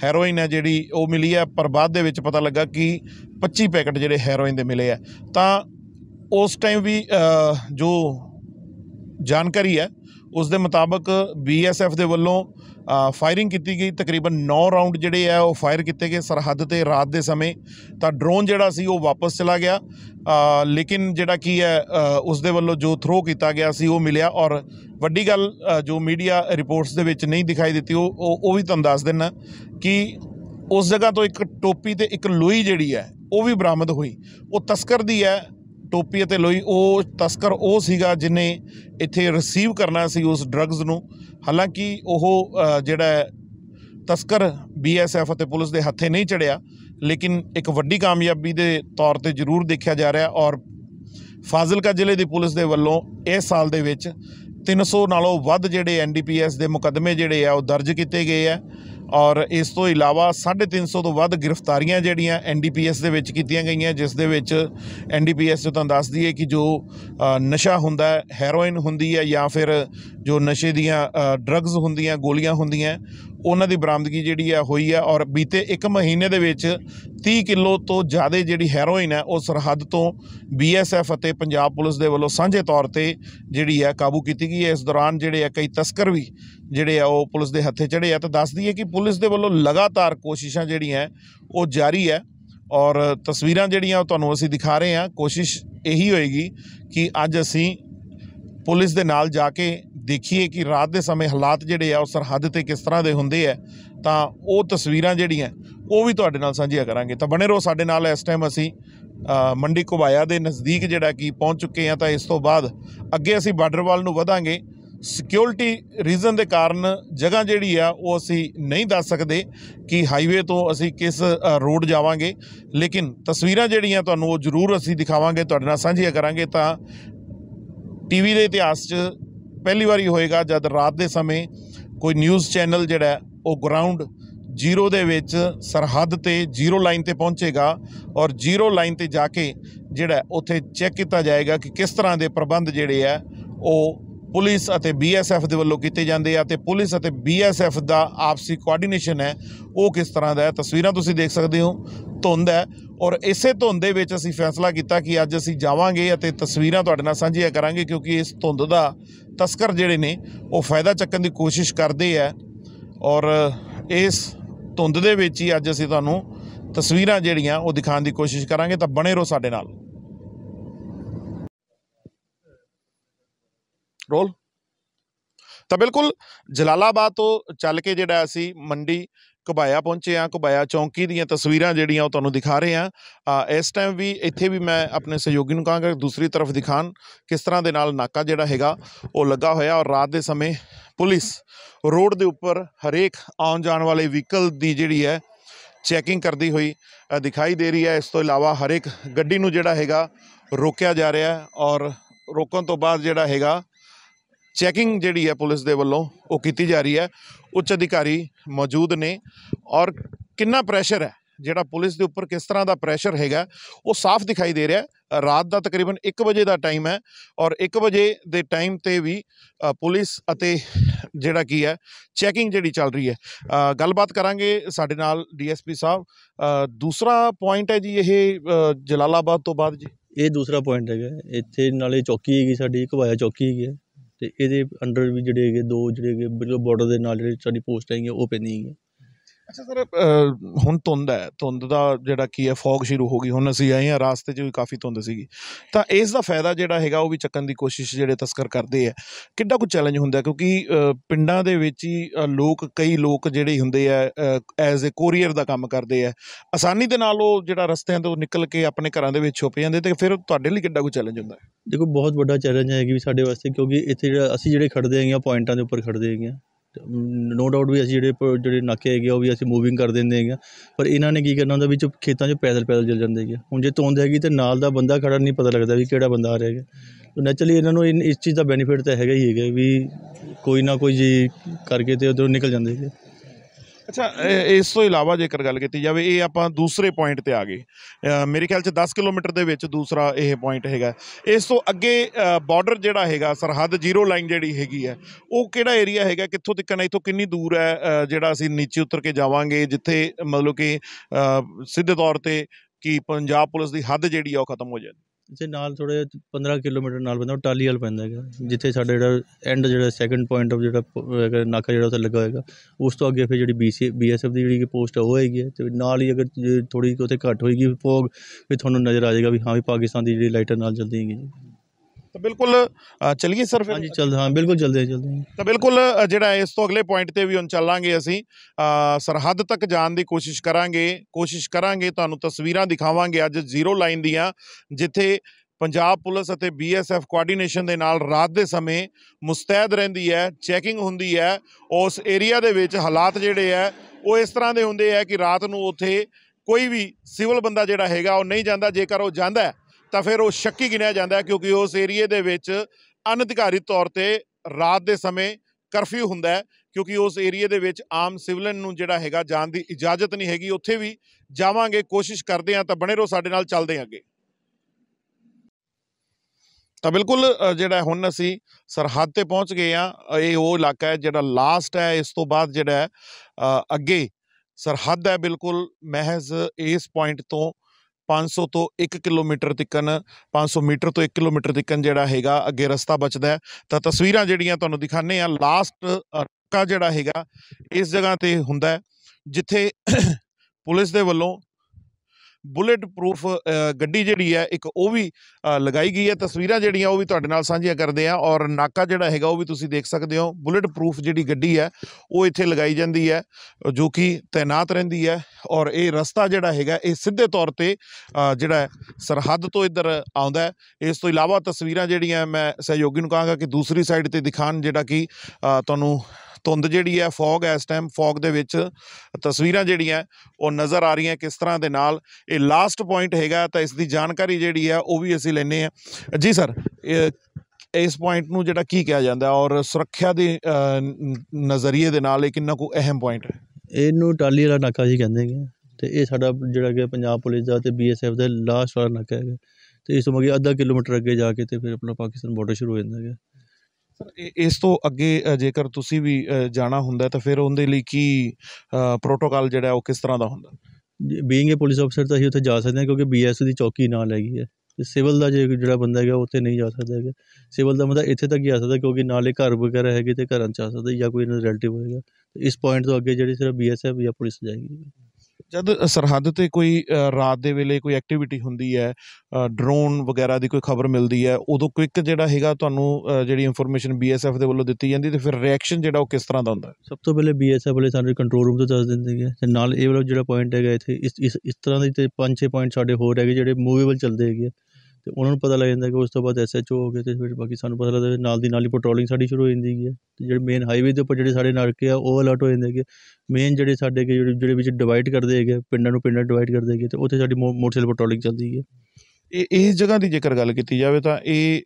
ਹੈਰੋਇਨ ਹੈ ਜਿਹੜੀ ਉਹ ਮਿਲੀ ਹੈ ਪਰ ਬਾਅਦ ਦੇ ਵਿੱਚ ਪਤਾ ਲੱਗਾ ਕਿ 25 ਪੈਕਟ ਜਿਹੜੇ ਹੈਰੋਇਨ ਦੇ ਮਿਲੇ ਆ ਤਾਂ ਉਸ ਟਾਈਮ ਵੀ ਜੋ ਜਾਣਕਾਰੀ ਹੈ ਉਸ ਦੇ ਮੁਤਾਬਕ ਬੀਐਸਐਫ ਦੇ ਵੱਲੋਂ ਫਾਇਰਿੰਗ ਕੀਤੀ ਗਈ ਤਕਰੀਬਨ 9 ਰਾਉਂਡ ਜਿਹੜੇ ਆ ਉਹ ਫਾਇਰ ਕੀਤੇ ਗਏ ਸਰਹੱਦ ਤੇ ਰਾਤ ਦੇ ਸਮੇਂ ਤਾਂ ਡਰੋਨ ਜਿਹੜਾ ਸੀ ਉਹ ਵਾਪਸ ਚਲਾ ਗਿਆ ਲੇਕਿਨ ਜਿਹੜਾ ਕੀ ਹੈ ਉਸ ਦੇ ਵੱਲੋਂ ਜੋ ਥਰੋ ਕੀਤਾ ਗਿਆ ਸੀ ਉਹ ਮਿਲਿਆ ਔਰ ਵੱਡੀ ਗੱਲ ਜੋ ਮੀਡੀਆ ਰਿਪੋਰਟਸ ਦੇ ਵਿੱਚ ਨਹੀਂ ਦਿਖਾਈ ਦਿੱਤੀ ਉਹ ਉਹ ਵੀ ਤੁਹਾਨੂੰ ਦੱਸ ਦਿੰਨਾ ਕਿ ਉਸ ਜਗ੍ਹਾ ਤੋਂ ਇੱਕ ਟੋਪੀ ਤੇ ਇੱਕ ਲੋਈ ਜਿਹੜੀ ਹੈ ਉਹ ਵੀ ਬਰਾਮਦ ਹੋਈ ਉਹ ਤਸਕਰ ਦੀ ਹੈ ਟੋਪੀ ਅਤੇ ਲੋਈ ਉਹ ਤਸਕਰ ਉਹ ਸੀਗਾ ਜਿਨੇ ਇੱਥੇ ਰਿਸੀਵ ਕਰਨਾ ਸੀ ਉਸ ਡਰੱਗਸ ਨੂੰ ਹਾਲਾਂਕਿ ਉਹ ਜਿਹੜਾ ਤਸਕਰ ਬੀਐਸਐਫ ਅਤੇ ਪੁਲਿਸ ਦੇ ਹੱਥੇ ਨਹੀਂ ਚੜਿਆ ਲੇਕਿਨ ਇੱਕ ਵੱਡੀ ਕਾਮਯਾਬੀ ਦੇ ਤੌਰ ਤੇ ਜ਼ਰੂਰ ਦੇਖਿਆ ਜਾ ਰਿਹਾ ਔਰ ਫਾਜ਼ਿਲਕਾ ਜ਼ਿਲ੍ਹੇ ਦੀ ਪੁਲਿਸ ਦੇ ਵੱਲੋਂ ਇਸ ਸਾਲ ਦੇ ਵਿੱਚ 300 ਨਾਲੋਂ ਵੱਧ ਜਿਹੜੇ ਐਨਡੀਪੀਐਸ ਦੇ ਮੁਕਦਮੇ ਜਿਹੜੇ ਆ ਉਹ ਦਰਜ ਕੀਤੇ ਗਏ ਆ ਔਰ ਇਸ ਤੋਂ ਇਲਾਵਾ 350 ਤੋਂ ਵੱਧ ਗ੍ਰਿਫਤਾਰੀਆਂ ਜਿਹੜੀਆਂ ਐਨਡੀਪੀਐਸ ਦੇ ਵਿੱਚ ਕੀਤੀਆਂ ਗਈਆਂ ਜਿਸ ਦੇ ਵਿੱਚ ਐਨਡੀਪੀਐਸ ਤੋਂ ਤੁਹਾਨੂੰ ਦੱਸ ਦਈਏ ਕਿ ਜੋ ਨਸ਼ਾ ਹੁੰਦਾ ਹੈ ਹੈਰੋਇਨ ਹੁੰਦੀ ਹੈ ਜਾਂ ਫਿਰ ਜੋ ਨਸ਼ੇ ਦੀਆਂ ਡਰੱਗਸ ਹੁੰਦੀਆਂ ਗੋਲੀਆਂ ਹੁੰਦੀਆਂ ਉਹਨਾਂ ਦੀ ਬਰਾਮਦਗੀ ਜਿਹੜੀ ਆ ਹੋਈ ਆ ਔਰ ਬੀਤੇ 1 ਮਹੀਨੇ ਦੇ ਵਿੱਚ 30 ਕਿਲੋ ਤੋਂ ਜ਼ਿਆਦਾ ਜਿਹੜੀ ਹੈਰੋਇਨ ਹੈ ਉਹ ਸਰਹੱਦ ਤੋਂ ਬੀਐਸਐਫ ਅਤੇ ਪੰਜਾਬ ਪੁਲਿਸ ਦੇ ਵੱਲੋਂ ਸਾਂਝੇ ਤੌਰ ਤੇ ਜਿਹੜੀ ਹੈ ਕਾਬੂ ਕੀਤੀ ਗਈ ਹੈ ਇਸ ਦੌਰਾਨ ਜਿਹੜੇ ਆ ਕਈ ਤਸਕਰ ਵੀ ਜਿਹੜੇ ਆ ਉਹ ਪੁਲਿਸ ਦੇ ਹੱਥੇ ਚੜੇ ਆ ਤਾਂ ਦੱਸ ਦਈਏ ਕਿ ਪੁਲਿਸ ਦੇ ਵੱਲੋਂ ਲਗਾਤਾਰ ਕੋਸ਼ਿਸ਼ਾਂ ਜਿਹੜੀਆਂ ਉਹ ਜਾਰੀ ਹੈ ਔਰ ਤਸਵੀਰਾਂ ਜਿਹੜੀਆਂ ਉਹ ਤੁਹਾਨੂੰ ਅਸੀਂ ਦਿਖਾ ਰਹੇ ਹਾਂ ਕੋਸ਼ਿਸ਼ ਇਹੀ ਹੋਏਗੀ ਕਿ ਅੱਜ ਅਸੀਂ ਪੁਲਿਸ ਦੇ ਨਾਲ ਜਾ ਕੇ ਦੇਖੀਏ ਕਿ ਰਾਤ ਦੇ ਸਮੇਂ ਹਾਲਾਤ ਜਿਹੜੇ ਆ ਉਹ ਸਰਹੱਦ ਤੇ ਕਿਸ ਤਰ੍ਹਾਂ ਦੇ ਹੁੰਦੇ ਆ ਤਾਂ ਉਹ ਤਸਵੀਰਾਂ ਜਿਹੜੀਆਂ ਉਹ ਵੀ ਤੁਹਾਡੇ ਨਾਲ ਸਾਂਝੀਆਂ ਕਰਾਂਗੇ ਤਾਂ ਬਣੇ ਰਹੋ ਸਾਡੇ ਨਾਲ ਇਸ ਟਾਈਮ ਅਸੀਂ ਮੰਡੀ ਕੁਬਾਇਆ ਦੇ ਨਜ਼ਦੀਕ ਜਿਹੜਾ ਕੀ ਪਹੁੰਚ ਚੁੱਕੇ ਆ ਤਾਂ ਇਸ ਤੋਂ ਬਾਅਦ ਅੱਗੇ ਅਸੀਂ ਬਾਰਡਰ ਵਾਲ ਨੂੰ ਵਧਾਂਗੇ ਸਿਕਿਉਰਿਟੀ ਰੀਜ਼ਨ ਦੇ ਕਾਰਨ ਜਗ੍ਹਾ ਜਿਹੜੀ ਆ ਉਹ ਅਸੀਂ ਨਹੀਂ ਦੱਸ ਸਕਦੇ ਕਿ ਹਾਈਵੇ ਤੋਂ ਅਸੀਂ ਕਿਸ ਰੋਡ ਜਾਵਾਂਗੇ ਲੇਕਿਨ ਤਸਵੀਰਾਂ ਜਿਹੜੀਆਂ ਤੁਹਾਨੂੰ ਉਹ ਜ਼ਰੂਰ ਅਸੀਂ ਦਿਖਾਵਾਂਗੇ ਤੁਹਾਡੇ ਨਾਲ ਸਾਂਝੀਆਂ ਕਰਾਂਗੇ ਤਾਂ ਟੀਵੀ ਦੇ ਇਤਿਹਾਸ 'ਚ ਪਹਿਲੀ ਵਾਰੀ ਹੋਏਗਾ ਜਦ ਰਾਤ ਦੇ ਸਮੇਂ ਕੋਈ ਨਿਊਜ਼ ਚੈਨਲ ਜਿਹੜਾ ਉਹ ਗਰਾਊਂਡ ਜ਼ੀਰੋ ਦੇ ਵਿੱਚ ਸਰਹੱਦ ਤੇ ਜ਼ੀਰੋ ਲਾਈਨ ਤੇ ਪਹੁੰਚੇਗਾ ਔਰ ਜ਼ੀਰੋ ਲਾਈਨ ਤੇ ਜਾ ਕੇ ਜਿਹੜਾ ਉੱਥੇ ਚੈੱਕ ਕੀਤਾ ਜਾਏਗਾ ਕਿ ਕਿਸ ਤਰ੍ਹਾਂ ਦੇ ਪ੍ਰਬੰਧ ਜਿਹੜੇ ਆ ਉਹ ਪੁਲਿਸ ਅਤੇ ਬੀਐਸਐਫ ਦੇ ਵੱਲੋਂ ਕੀਤੇ ਜਾਂਦੇ ਆ ਤੇ ਪੁਲਿਸ ਅਤੇ ਬੀਐਸਐਫ ਦਾ ਆਪਸੀ ਕੋਆਰਡੀਨੇਸ਼ਨ ਹੈ ਉਹ ਕਿਸ ਤਰ੍ਹਾਂ ਦਾ ਹੈ ਤਸਵੀਰਾਂ ਤੁਸੀਂ ਦੇਖ ਸਕਦੇ ਹੋ ਧੁੰਦ ਹੈ ਔਰ ਇਸੇ ਧੁੰਦ ਦੇ ਵਿੱਚ ਅਸੀਂ ਫੈਸਲਾ ਕੀਤਾ ਕਿ ਅੱਜ ਅਸੀਂ ਜਾਵਾਂਗੇ ਅਤੇ ਤਸਵੀਰਾਂ ਤੁਹਾਡੇ ਨਾਲ ਸਾਂਝੀਆਂ ਕਰਾਂਗੇ ਕਿਉਂਕਿ ਇਸ ਧੁੰਦ ਦਾ ਤਸਕਰ ਜਿਹੜੇ ਨੇ ਉਹ ਫਾਇਦਾ ਚੱਕਣ ਦੀ ਕੋਸ਼ਿਸ਼ ਕਰਦੇ ਆ ਔਰ ਇਸ ਧੁੰਦ ਦੇ ਵਿੱਚ ਹੀ ਅੱਜ ਅਸੀਂ ਤੁਹਾਨੂੰ ਤਸਵੀਰਾਂ ਜਿਹੜੀਆਂ ਉਹ ਦਿਖਾਉਣ ਦੀ ਕੋਸ਼ਿਸ਼ ਕਰਾਂਗੇ ਤਾਂ ਬਣੇ ਰਹੋ ਸਾਡੇ ਨਾਲ ਰੋਲ ਤਾਂ ਬਿਲਕੁਲ ਜਲਾਲਾਬਾਦ ਤੋਂ ਚੱਲ ਕੇ ਜਿਹੜਾ ਅਸੀਂ ਮੰਡੀ ਕਬਾਇਆ ਪਹੁੰਚੇ ਆ ਕਬਾਇਆ ਚੌਂਕੀ ਦੀਆਂ ਤਸਵੀਰਾਂ ਜਿਹੜੀਆਂ ਉਹ ਤੁਹਾਨੂੰ ਦਿਖਾ ਰਹੇ ਆ ਇਸ ਟਾਈਮ ਵੀ ਇੱਥੇ ਵੀ ਮੈਂ ਆਪਣੇ ਸਹਿਯੋਗੀ ਨੂੰ ਕਹਾਂਗਾ ਦੂਸਰੀ ਤਰਫ ਦਿਖਾਣ ਕਿਸ ਤਰ੍ਹਾਂ ਦੇ ਨਾਲ ਨਾਕਾ ਜਿਹੜਾ ਹੈਗਾ ਉਹ ਲੱਗਾ ਹੋਇਆ ਔਰ ਰਾਤ ਦੇ ਸਮੇਂ ਪੁਲਿਸ ਰੋਡ ਦੇ ਉੱਪਰ ਹਰੇਕ ਆਉਣ ਜਾਣ ਵਾਲੇ ਵਹੀਕਲ ਦੀ ਜਿਹੜੀ ਹੈ ਚੈਕਿੰਗ ਕਰਦੀ ਹੋਈ ਦਿਖਾਈ ਦੇ ਰਹੀ ਹੈ ਇਸ ਤੋਂ ਇਲਾਵਾ ਹਰੇਕ ਗੱਡੀ ਨੂੰ ਜਿਹੜਾ ਹੈਗਾ ਰੋਕਿਆ ਜਾ ਰਿਹਾ ਔਰ ਰੋਕਣ ਤੋਂ ਬਾਅਦ ਜਿਹੜਾ ਹੈਗਾ ਚੈਕਿੰਗ ਜਿਹੜੀ ਹੈ ਪੁਲਿਸ ਦੇ ਵੱਲੋਂ ਉਹ ਕੀਤੀ ਜਾ ਰਹੀ ਹੈ ਉੱਚ ਅਧਿਕਾਰੀ ਮੌਜੂਦ ਨੇ ਔਰ ਕਿੰਨਾ ਪ੍ਰੈਸ਼ਰ ਹੈ ਜਿਹੜਾ ਪੁਲਿਸ ਦੇ ਉੱਪਰ ਕਿਸ ਤਰ੍ਹਾਂ ਦਾ ਪ੍ਰੈਸ਼ਰ ਹੈਗਾ ਉਹ ਸਾਫ਼ ਦਿਖਾਈ ਦੇ ਰਿਹਾ ਰਾਤ ਦਾ ਤਕਰੀਬਨ 1 ਵਜੇ ਦਾ ਟਾਈਮ ਹੈ ਔਰ 1 ਵਜੇ ਦੇ ਟਾਈਮ ਤੇ ਵੀ ਪੁਲਿਸ ਅਤੇ ਜਿਹੜਾ ਕੀ ਹੈ ਚੈਕਿੰਗ ਜਿਹੜੀ ਚੱਲ ਰਹੀ ਹੈ ਗੱਲਬਾਤ ਕਰਾਂਗੇ ਸਾਡੇ ਨਾਲ ਡੀਐਸਪੀ ਸਾਹਿਬ ਦੂਸਰਾ ਪੁਆਇੰਟ ਹੈ ਜੀ ਇਹ ਜਲਾਲਾਬਾਦ ਤੋਂ ਬਾਅਦ ਜੀ ਇਹ ਦੂਸਰਾ ਪੁਆਇੰਟ ਹੈਗਾ ਇੱਥੇ ਨਾਲੇ ਚੌਕੀ ਹੈਗੀ ਸਾਡੀ ਘਵਾਇਆ ਚੌਕੀ ਹੈਗੀ ਅਤੇ ਇਹਦੇ ਅੰਡਰ ਵੀ ਜਿਹੜੇ ਹੈਗੇ ਦੋ ਜਿਹੜੇ ਹੈਗੇ ਬਿਲਕੁਲ ਬੋਡਰ ਦੇ ਨਾਲ ਜਿਹੜੇ ਸਾਡੀ ਪੋਸਟਾਂ ਹੈਗੀਆਂ ਉਹ ਪੈਂਦੀਆਂ ਹੈਗੀਆਂ ਅੱਛਾ ਸਰ ਹੁਣ ਧੁੰਦ ਹੈ ਧੁੰਦ ਦਾ ਜਿਹੜਾ ਕੀ ਹੈ ਫੌਗ ਸ਼ੁਰੂ ਹੋ ਗਈ ਹੁਣ ਅਸੀਂ ਆਏ ਆ ਰਾਸਤੇ 'ਚ ਵੀ ਕਾਫੀ ਧੁੰਦ ਸੀਗੀ ਤਾਂ ਇਸ ਦਾ ਫਾਇਦਾ ਜਿਹੜਾ ਹੈਗਾ ਉਹ ਵੀ ਚੱਕਣ ਦੀ ਕੋਸ਼ਿਸ਼ ਜਿਹੜੇ ਤਸਕਰ ਕਰਦੇ ਆ ਕਿੱਡਾ ਕੋ ਚੈਲੰਜ ਹੁੰਦਾ ਕਿਉਂਕਿ ਪਿੰਡਾਂ ਦੇ ਵਿੱਚ ਹੀ ਲੋਕ ਕਈ ਲੋਕ ਜਿਹੜੇ ਹੁੰਦੇ ਆ ਐਜ਼ ਅ ਕੋਰੀਅਰ ਦਾ ਕੰਮ ਕਰਦੇ ਆ ਆਸਾਨੀ ਦੇ ਨਾਲ ਉਹ ਜਿਹੜਾ ਰਸਤਿਆਂ ਤੋਂ ਨਿਕਲ ਕੇ ਆਪਣੇ ਘਰਾਂ ਦੇ ਵਿੱਚ ਛੁਪ ਜਾਂਦੇ ਤੇ ਫਿਰ ਤੁਹਾਡੇ ਲਈ ਕਿੱਡਾ ਕੋ ਚੈਲੰਜ ਹੁੰਦਾ ਦੇਖੋ ਬਹੁਤ ਵੱਡਾ ਚੈਲੰਜ ਹੈਗੀ ਸਾਡੇ ਵਾਸਤੇ ਕਿਉਂਕਿ ਇੱਥੇ ਜਿਹੜਾ ਅਸੀਂ ਜਿਹੜੇ ਖੜਦੇ ਆਂ ਪੁਆਇੰਟਾਂ ਦੇ ਉੱਪਰ ਖੜਦੇ ਹੈਗੇ ਨੋ ਡਾਊਟ ਵੀ ਅਸੀਂ ਜਿਹੜੇ ਜਿਹੜੇ ਨਾਕੇ ਹੈਗੇ ਉਹ ਵੀ ਅਸੀਂ ਮੂਵਿੰਗ ਕਰ ਦਿੰਦੇ ਹੈਗੇ ਪਰ ਇਹਨਾਂ ਨੇ ਕੀ ਕਰਨਾ ਹੁੰਦਾ ਵਿੱਚ ਖੇਤਾਂ 'ਚ ਪੈਦਲ ਪੈਦਲ ਚੱਲ ਜਾਂਦੇ ਹੈਗੇ ਹੁਣ ਜੇ ਧੁੰਦ ਹੈਗੀ ਤੇ ਨਾਲ ਦਾ ਬੰਦਾ ਖੜਾ ਨਹੀਂ ਪਤਾ ਲੱਗਦਾ ਵੀ ਕਿਹੜਾ ਬੰਦਾ ਆ ਰਿਹਾ ਹੈਗਾ ਨੈਚੁਰਲੀ ਇਹਨਾਂ ਨੂੰ ਇਸ ਚੀਜ਼ ਦਾ ਬੈਨੀਫਿਟ ਤਾਂ ਹੈਗਾ ਹੀ ਹੈਗਾ ਵੀ ਕੋਈ ਨਾ ਕੋਈ ਜੀ ਕਰਕੇ ਤੇ ਉਧਰੋਂ ਨਿਕਲ ਜਾਂਦੇ ਹੈਗੇ ਅੱਛਾ ਇਸ ਤੋਂ ਇਲਾਵਾ ਜੇਕਰ ਗੱਲ ਕੀਤੀ ਜਾਵੇ ਇਹ ਆਪਾਂ ਦੂਸਰੇ ਪੁਆਇੰਟ ਤੇ ਆ ਗਏ ਮੇਰੇ ਖਿਆਲ ਚ 10 ਕਿਲੋਮੀਟਰ ਦੇ ਵਿੱਚ ਦੂਸਰਾ ਇਹ ਪੁਆਇੰਟ ਹੈਗਾ ਇਸ ਤੋਂ ਅੱਗੇ ਬਾਰਡਰ ਜਿਹੜਾ ਹੈਗਾ ਸਰਹੱਦ ਜ਼ੀਰੋ ਲਾਈਨ ਜਿਹੜੀ ਹੈਗੀ ਹੈ ਉਹ ਕਿਹੜਾ ਏਰੀਆ ਹੈਗਾ ਕਿੱਥੋਂ ਤੱਕ ਨਾ ਇਥੋਂ ਕਿੰਨੀ ਦੂਰ ਹੈ ਜਿਹੜਾ ਅਸੀਂ ਨੀਚੇ ਉਤਰ ਕੇ ਜਾਵਾਂਗੇ ਜਿੱਥੇ ਮਤਲਬ ਕਿ ਸਿੱਧੇ ਤੌਰ ਤੇ ਕਿ ਪੰਜਾਬ ਪੁਲਿਸ ਦੀ ਹੱਦ ਜਿਹੜੀ ਆ ਉਹ ਖਤਮ ਹੋ ਜਾਂਦੀ ਜੇ ਨਾਲ ਥੋੜੇ ਜਿਹਾ 15 ਕਿਲੋਮੀਟਰ ਨਾਲ ਪੈਂਦਾ ਟਾਲੀ ਵਾਲ ਪੈਂਦਾ ਹੈਗਾ ਜਿੱਥੇ ਸਾਡਾ ਜਿਹੜਾ ਐਂਡ ਜਿਹੜਾ ਸੈਕੰਡ ਪੁਆਇੰਟ ਆਫ ਜਿਹੜਾ ਨਾਕਾ ਜਿਹੜਾ ਉੱਥੇ ਲੱਗਾ ਹੋਏਗਾ ਉਸ ਤੋਂ ਅੱਗੇ ਫਿਰ ਜਿਹੜੀ ਬੀਸੀ ਬੀਐਸਐਫ ਦੀ ਜਿਹੜੀ ਪੋਸਟ ਆ ਉਹ ਹੈਗੀ ਹੈ ਤੇ ਨਾਲ ਹੀ ਅਗਰ ਥੋੜੀ ਉੱਥੇ ਘੱਟ ਹੋਏਗੀ ਫੋਗ ਫਿਰ ਤੁਹਾਨੂੰ ਨਜ਼ਰ ਆ ਜਾਏਗਾ ਵੀ ਹਾਂ ਵੀ ਪਾਕਿਸਤਾਨ ਦੀ ਜਿਹੜੀ ਲਾਈਟਰ ਨਾਲ ਜਲਦੀ ਹੈਗੀ ਤਾਂ ਬਿਲਕੁਲ ਚਲਗੇ ਸਰ ਫਿਰ ਹਾਂਜੀ ਚਲਦੇ ਹਾਂ ਬਿਲਕੁਲ ਚਲਦੇ ਚਲਦੇ ਤਾਂ ਬਿਲਕੁਲ ਜਿਹੜਾ ਇਸ ਤੋਂ ਅਗਲੇ ਪੁਆਇੰਟ ਤੇ ਵੀ ਹੁਣ ਚੱਲਾਂਗੇ ਅਸੀਂ ਸਰਹੱਦ ਤੱਕ ਜਾਣ ਦੀ ਕੋਸ਼ਿਸ਼ ਕਰਾਂਗੇ ਕੋਸ਼ਿਸ਼ ਕਰਾਂਗੇ ਤੁਹਾਨੂੰ ਤਸਵੀਰਾਂ ਦਿਖਾਵਾਂਗੇ ਅੱਜ ਜ਼ੀਰੋ ਲਾਈਨ ਦੀਆਂ ਜਿੱਥੇ ਪੰਜਾਬ ਪੁਲਿਸ ਅਤੇ ਬੀਐਸਐਫ ਕੋਆਰਡੀਨੇਸ਼ਨ ਦੇ ਨਾਲ ਰਾਤ ਦੇ ਸਮੇਂ ਮੁਸਤੈਦ ਰਹਿੰਦੀ ਹੈ ਚੈਕਿੰਗ ਹੁੰਦੀ ਹੈ ਉਸ ਏਰੀਆ ਦੇ ਵਿੱਚ ਹਾਲਾਤ ਜਿਹੜੇ ਹੈ ਉਹ ਇਸ ਤਰ੍ਹਾਂ ਦੇ ਹੁੰਦੇ ਹੈ ਕਿ ਰਾਤ ਨੂੰ ਉੱਥੇ ਕੋਈ ਵੀ ਸਿਵਲ ਬੰਦਾ ਜਿਹੜਾ ਹੈਗਾ ਉਹ ਨਹੀਂ ਜਾਂਦਾ ਜੇਕਰ ਉਹ ਜਾਂਦਾ ਤਾਂ ਫਿਰ ਉਹ ਸ਼ੱਕੀ ਗਿਣਿਆ ਜਾਂਦਾ ਕਿਉਂਕਿ ਉਸ ਏਰੀਏ ਦੇ ਵਿੱਚ ਅਨਧਿਕਾਰਿਤ ਤੌਰ ਤੇ ਰਾਤ ਦੇ ਸਮੇਂ ਕਰਫਿਊ ਹੁੰਦਾ ਕਿਉਂਕਿ ਉਸ ਏਰੀਏ ਦੇ ਵਿੱਚ ਆਮ ਸਿਵਲਨ ਨੂੰ ਜਿਹੜਾ ਹੈਗਾ ਜਾਣ ਦੀ ਇਜਾਜ਼ਤ ਨਹੀਂ ਹੈਗੀ ਉੱਥੇ ਵੀ ਜਾਵਾਂਗੇ ਕੋਸ਼ਿਸ਼ ਕਰਦੇ ਆ ਤਾਂ ਬਣੇ ਰਹੋ ਸਾਡੇ ਨਾਲ ਚੱਲਦੇ ਆਂ ਅੱਗੇ ਤਾਂ ਬਿਲਕੁਲ ਜਿਹੜਾ ਹੁਣ ਅਸੀਂ ਸਰਹੱਦ ਤੇ ਪਹੁੰਚ ਗਏ ਆ ਇਹ ਉਹ ਇਲਾਕਾ ਹੈ ਜਿਹੜਾ ਲਾਸਟ ਹੈ ਇਸ ਤੋਂ ਬਾਅਦ ਜਿਹੜਾ ਅੱਗੇ ਸਰਹੱਦ ਹੈ ਬਿਲਕੁਲ ਮਹਿਜ਼ ਇਸ ਪੁਆਇੰਟ ਤੋਂ 500 ਤੋਂ 1 ਕਿਲੋਮੀਟਰ ਤੱਕਨ 500 ਮੀਟਰ ਤੋਂ 1 ਕਿਲੋਮੀਟਰ ਤੱਕਨ ਜਿਹੜਾ ਹੈਗਾ ਅੱਗੇ ਰਸਤਾ ਬਚਦਾ ਤਾਂ ਤਸਵੀਰਾਂ ਜਿਹੜੀਆਂ ਤੁਹਾਨੂੰ ਦਿਖਾਣੇ ਆ ਲਾਸਟ ਰੁਕਾ ਜਿਹੜਾ ਹੈਗਾ ਇਸ ਜਗ੍ਹਾ ਤੇ ਹੁੰਦਾ ਜਿੱਥੇ ਪੁਲਿਸ ਦੇ ਵੱਲੋਂ ਬੁਲੇਟ ਪ੍ਰੂਫ ਗੱਡੀ ਜਿਹੜੀ ਹੈ ਇੱਕ ਉਹ ਵੀ ਲਗਾਈ ਗਈ ਹੈ ਤਸਵੀਰਾਂ ਜਿਹੜੀਆਂ ਉਹ ਵੀ ਤੁਹਾਡੇ ਨਾਲ ਸਾਂਝੀਆਂ ਕਰਦੇ ਆ ਔਰ ਨਾਕਾ ਜਿਹੜਾ ਹੈਗਾ ਉਹ ਵੀ ਤੁਸੀਂ ਦੇਖ ਸਕਦੇ ਹੋ ਬੁਲੇਟ ਪ੍ਰੂਫ ਜਿਹੜੀ ਗੱਡੀ ਹੈ ਉਹ ਇੱਥੇ ਲਗਾਈ ਜਾਂਦੀ ਹੈ ਜੋ ਕਿ ਤਾਇਨਾਤ ਰਹਿੰਦੀ ਹੈ ਔਰ ਇਹ ਰਸਤਾ ਜਿਹੜਾ ਹੈਗਾ ਇਹ ਸਿੱਧੇ ਤੌਰ ਤੇ ਜਿਹੜਾ ਸਰਹੱਦ ਤੋਂ ਇੱਧਰ ਆਉਂਦਾ ਇਸ ਤੋਂ ਇਲਾਵਾ ਤਸਵੀਰਾਂ ਜਿਹੜੀਆਂ ਮੈਂ ਸਹਿਯੋਗੀ ਨੂੰ ਕਹਾਂਗਾ ਕਿ ਦੂਸਰੀ ਸਾਈਡ ਤੇ ਦਿਖਾਣ ਜਿਹੜਾ ਕਿ ਤੁਹਾਨੂੰ ਧੁੰਦ ਜਿਹੜੀ ਹੈ ਫੌਗ ਇਸ ਟਾਈਮ ਫੌਗ ਦੇ ਵਿੱਚ ਤਸਵੀਰਾਂ ਜਿਹੜੀਆਂ ਉਹ ਨਜ਼ਰ ਆ ਰਹੀਆਂ ਕਿਸ ਤਰ੍ਹਾਂ ਦੇ ਨਾਲ ਇਹ ਲਾਸਟ ਪੁਆਇੰਟ ਹੈਗਾ ਤਾਂ ਇਸ ਦੀ ਜਾਣਕਾਰੀ ਜਿਹੜੀ ਹੈ ਉਹ ਵੀ ਅਸੀਂ ਲੈਨੇ ਆ ਜੀ ਸਰ ਇਸ ਪੁਆਇੰਟ ਨੂੰ ਜਿਹੜਾ ਕੀ ਕਿਹਾ ਜਾਂਦਾ ਔਰ ਸੁਰੱਖਿਆ ਦੇ ਨਜ਼ਰੀਏ ਦੇ ਨਾਲ ਇਹ ਕਿੰਨਾ ਕੋ ਅਹਿਮ ਪੁਆਇੰਟ ਹੈ ਇਹਨੂੰ ਟਾਲੀ ਵਾਲਾ ਨਾਕਾ ਜੀ ਕਹਿੰਦੇ ਨੇ ਤੇ ਇਹ ਸਾਡਾ ਜਿਹੜਾ ਕਿ ਪੰਜਾਬ ਪੁਲਿਸ ਦਾ ਤੇ ਬੀਐਸਐਫ ਦਾ ਲਾਸਟ ਵਾਲਾ ਨਾਕਾ ਹੈਗਾ ਤੇ ਇਸ ਤੋਂ ਅੱਗੇ ਅੱਧਾ ਕਿਲੋਮੀਟਰ ਅੱਗੇ ਜਾ ਕੇ ਤੇ ਫਿਰ ਆਪਣਾ ਪਾਕਿਸਤਾਨ ਬਾਰਡਰ ਸ਼ੁਰੂ ਹੋ ਜਾਂਦਾ ਹੈ ਇਸ ਤੋਂ ਅੱਗੇ ਜੇਕਰ ਤੁਸੀਂ ਵੀ ਜਾਣਾ ਹੁੰਦਾ ਤਾਂ ਫਿਰ ਉਹਦੇ ਲਈ ਕੀ ਪ੍ਰੋਟੋਕਾਲ ਜਿਹੜਾ ਉਹ ਕਿਸ ਤਰ੍ਹਾਂ ਦਾ ਹੁੰਦਾ ਬੀਇੰਗ ਅ ਪੁਲਿਸ ਅਫਸਰ ਤਾਂ ਅਸੀਂ ਉੱਥੇ ਜਾ ਸਕਦੇ ਹਾਂ ਕਿਉਂਕਿ ਬੀਐਸ ਦੀ ਚੌਕੀ ਨਾਲ ਹੈਗੀ ਹੈ ਤੇ ਸਿਵਲ ਦਾ ਜਿਹੜਾ ਬੰਦਾ ਹੈਗਾ ਉੱਥੇ ਨਹੀਂ ਜਾ ਸਕਦਾ ਹੈਗਾ ਸਿਵਲ ਦਾ ਮਤਲਬ ਇੱਥੇ ਤੱਕ ਹੀ ਆ ਸਕਦਾ ਕਿਉਂਕਿ ਨਾਲੇ ਘਰ ਵਗੈਰਾ ਹੈਗੇ ਤੇ ਘਰਾਂ ਚ ਆ ਸਕਦਾ ਜਾਂ ਕੋਈ ਰਿਲੇਟਿਵ ਹੋਏਗਾ ਇਸ ਪੁਆਇੰਟ ਤੋਂ ਅੱਗੇ ਜਿਹੜੀ ਸਿਰਫ ਬੀਐਸਐਫ ਜਾਂ ਪੁਲਿਸ ਜਾਏਗੀ ਜਦ ਸਰਹੱਦ ਤੇ ਕੋਈ ਰਾਤ ਦੇ ਵੇਲੇ ਕੋਈ ਐਕਟੀਵਿਟੀ ਹੁੰਦੀ ਹੈ ਡਰੋਨ ਵਗੈਰਾ ਦੀ ਕੋਈ ਖਬਰ ਮਿਲਦੀ ਹੈ ਉਦੋਂ ਕੁਇਕ ਜਿਹੜਾ ਹੈਗਾ ਤੁਹਾਨੂੰ ਜਿਹੜੀ ਇਨਫੋਰਮੇਸ਼ਨ ਬੀਐਸਐਫ ਦੇ ਵੱਲੋਂ ਦਿੱਤੀ ਜਾਂਦੀ ਤੇ ਫਿਰ ਰਿਐਕਸ਼ਨ ਜਿਹੜਾ ਉਹ ਕਿਸ ਤਰ੍ਹਾਂ ਦਾ ਹੁੰਦਾ ਸਭ ਤੋਂ ਪਹਿਲੇ ਬੀਐਸਐਫ ਵਾਲੇ ਸਾਨੂੰ ਕੰਟਰੋਲ ਰੂਮ ਤੋਂ ਦੱਸ ਦਿੰਦੇ ਹੈ ਤੇ ਨਾਲ ਇਹ ਵਾਲਾ ਜਿਹੜਾ ਪੁਆਇੰਟ ਹੈਗਾ ਇੱਥੇ ਇਸ ਇਸ ਤਰ੍ਹਾਂ ਦੇ ਤੇ ਪੰਜ ਛੇ ਪੁਆਇੰਟ ਸਾਡੇ ਹੋਰ ਹੈਗੇ ਜਿਹੜੇ ਮੂਵੇਬਲ ਚੱਲਦੇ ਹੈਗੇ ਤੇ ਉਹਨਾਂ ਨੂੰ ਪਤਾ ਲੱਗ ਜਾਂਦਾ ਕਿ ਉਸ ਤੋਂ ਬਾਅਦ ਐਸ ਐਚ ਓ ਹੋ ਗਏ ਤੇ ਫਿਰ ਬਾਕੀ ਸਾਨੂੰ ਪਤਾ ਲੱਗਦਾ ਨਾਲ ਦੀ ਨਾਲ ਹੀ ਪੈਟਰੋਲਿੰਗ ਸਾਡੀ ਸ਼ੁਰੂ ਹੋ ਜਾਂਦੀ ਹੈ ਤੇ ਜਿਹੜੇ ਮੇਨ ਹਾਈਵੇ ਦੇ ਉੱਪਰ ਜਿਹੜੇ ਸਾਡੇ ਨਰਕੇ ਆ ਉਹ ਅਲਰਟ ਹੋ ਜਾਂਦੇ ਕਿ ਮੇਨ ਜਿਹੜੇ ਸਾਡੇ ਕਿ ਜਿਹੜੇ ਵਿੱਚ ਡਿਵਾਈਡ ਕਰਦੇ ਹੈਗੇ ਪਿੰਡਾਂ ਨੂੰ ਪਿੰਡਾਂ ਡਿਵਾਈਡ ਕਰਦੇ ਹੈਗੇ ਤੇ ਉੱਥੇ ਸਾਡੀ ਮੋਟਰਸਾਈਕਲ ਪੈਟਰੋਲਿੰਗ ਚੱਲਦੀ ਹੈ ਇਹ ਇਸ ਜਗ੍ਹਾ ਦੀ ਜੇਕਰ ਗੱਲ ਕੀਤੀ ਜਾਵੇ ਤਾਂ ਇਹ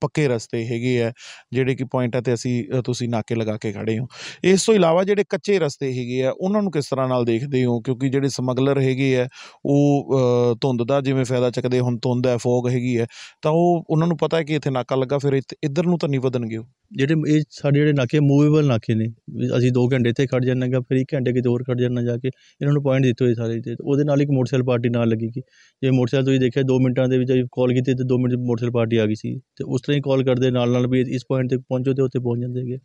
ਪੱਕੇ ਰਸਤੇ ਹੈਗੇ ਆ ਜਿਹੜੇ ਕਿ ਪੁਆਇੰਟਾਂ ਤੇ ਅਸੀਂ ਤੁਸੀਂ ਨਾਕੇ ਲਗਾ ਕੇ ਖੜੇ ਹੋ ਇਸ ਤੋਂ ਇਲਾਵਾ ਜਿਹੜੇ ਕੱਚੇ ਰਸਤੇ ਹੈਗੇ ਆ ਉਹਨਾਂ ਨੂੰ ਕਿਸ ਤਰ੍ਹਾਂ ਨਾਲ ਦੇਖਦੇ ਹੋ ਕਿਉਂਕਿ ਜਿਹੜੇ ਸਮਗਲਰ ਹੈਗੇ ਆ ਉਹ ਧੁੰਦ ਦਾ ਜਿਵੇਂ ਫਾਇਦਾ ਚੱਕਦੇ ਹੁਣ ਧੁੰਦ ਹੈ ਫੋਗ ਹੈਗੀ ਹੈ ਤਾਂ ਉਹ ਉਹਨਾਂ ਨੂੰ ਪਤਾ ਹੈ ਕਿ ਇੱਥੇ ਨਾਕਾ ਲੱਗਾ ਫਿਰ ਇੱਧਰ ਨੂੰ ਤਾਂ ਨਹੀਂ ਵਧਣਗੇ ਜਿਹੜੇ ਇਹ ਸਾਡੇ ਜਿਹੜੇ ਨਾਕੇ ਮੂਵੇਬਲ ਨਾਕੇ ਨੇ ਅਸੀਂ 2 ਘੰਟੇ ਇੱਥੇ ਖੜ ਜਾਣਾਗਾ ਫਿਰ 1 ਘੰਟੇ ਕਿਤੇ ਹੋਰ ਖੜ ਜਾਣਾ ਜਾ ਕੇ ਇਹਨਾਂ ਨੂੰ ਪੁਆਇੰਟ ਦਿੱਤੇ ਹੋਏ ਸਾਰੇ ਤੇ ਉਹਦੇ ਨਾਲ ਇੱਕ ਮੋਟਰਸਾਈਕਲ ਪਾਰਟੀ ਨਾਲ ਲੱਗੀ ਕਿ ਜੇ ਮੋਟਰਸਾਈਕਲ ਤੁਸੀਂ ਦੇਖਿਆ 2 ਮਿੰਟਾਂ ਦੇ ਵਿੱਚ ਅਸੀਂ ਕਾਲ ਕੀਤੀ ਤੇ 2 ਮਿੰਟ ਮੋਟਰਸਾਈਕਲ ਪਾਰਟੀ ਆ ਗਈ ਸੀ ਤੇ ਉਸ ਤਰ੍ਹਾਂ ਹੀ ਕਾਲ ਕਰਦੇ ਨਾਲ ਨਾਲ ਵੀ ਇਸ ਪੁਆਇੰਟ 'ਤੇ ਪਹੁੰਚੋ ਤੇ ਉੱਥੇ ਪਹੁੰਚ ਜਾਂਦੇ ਹੈਗੇ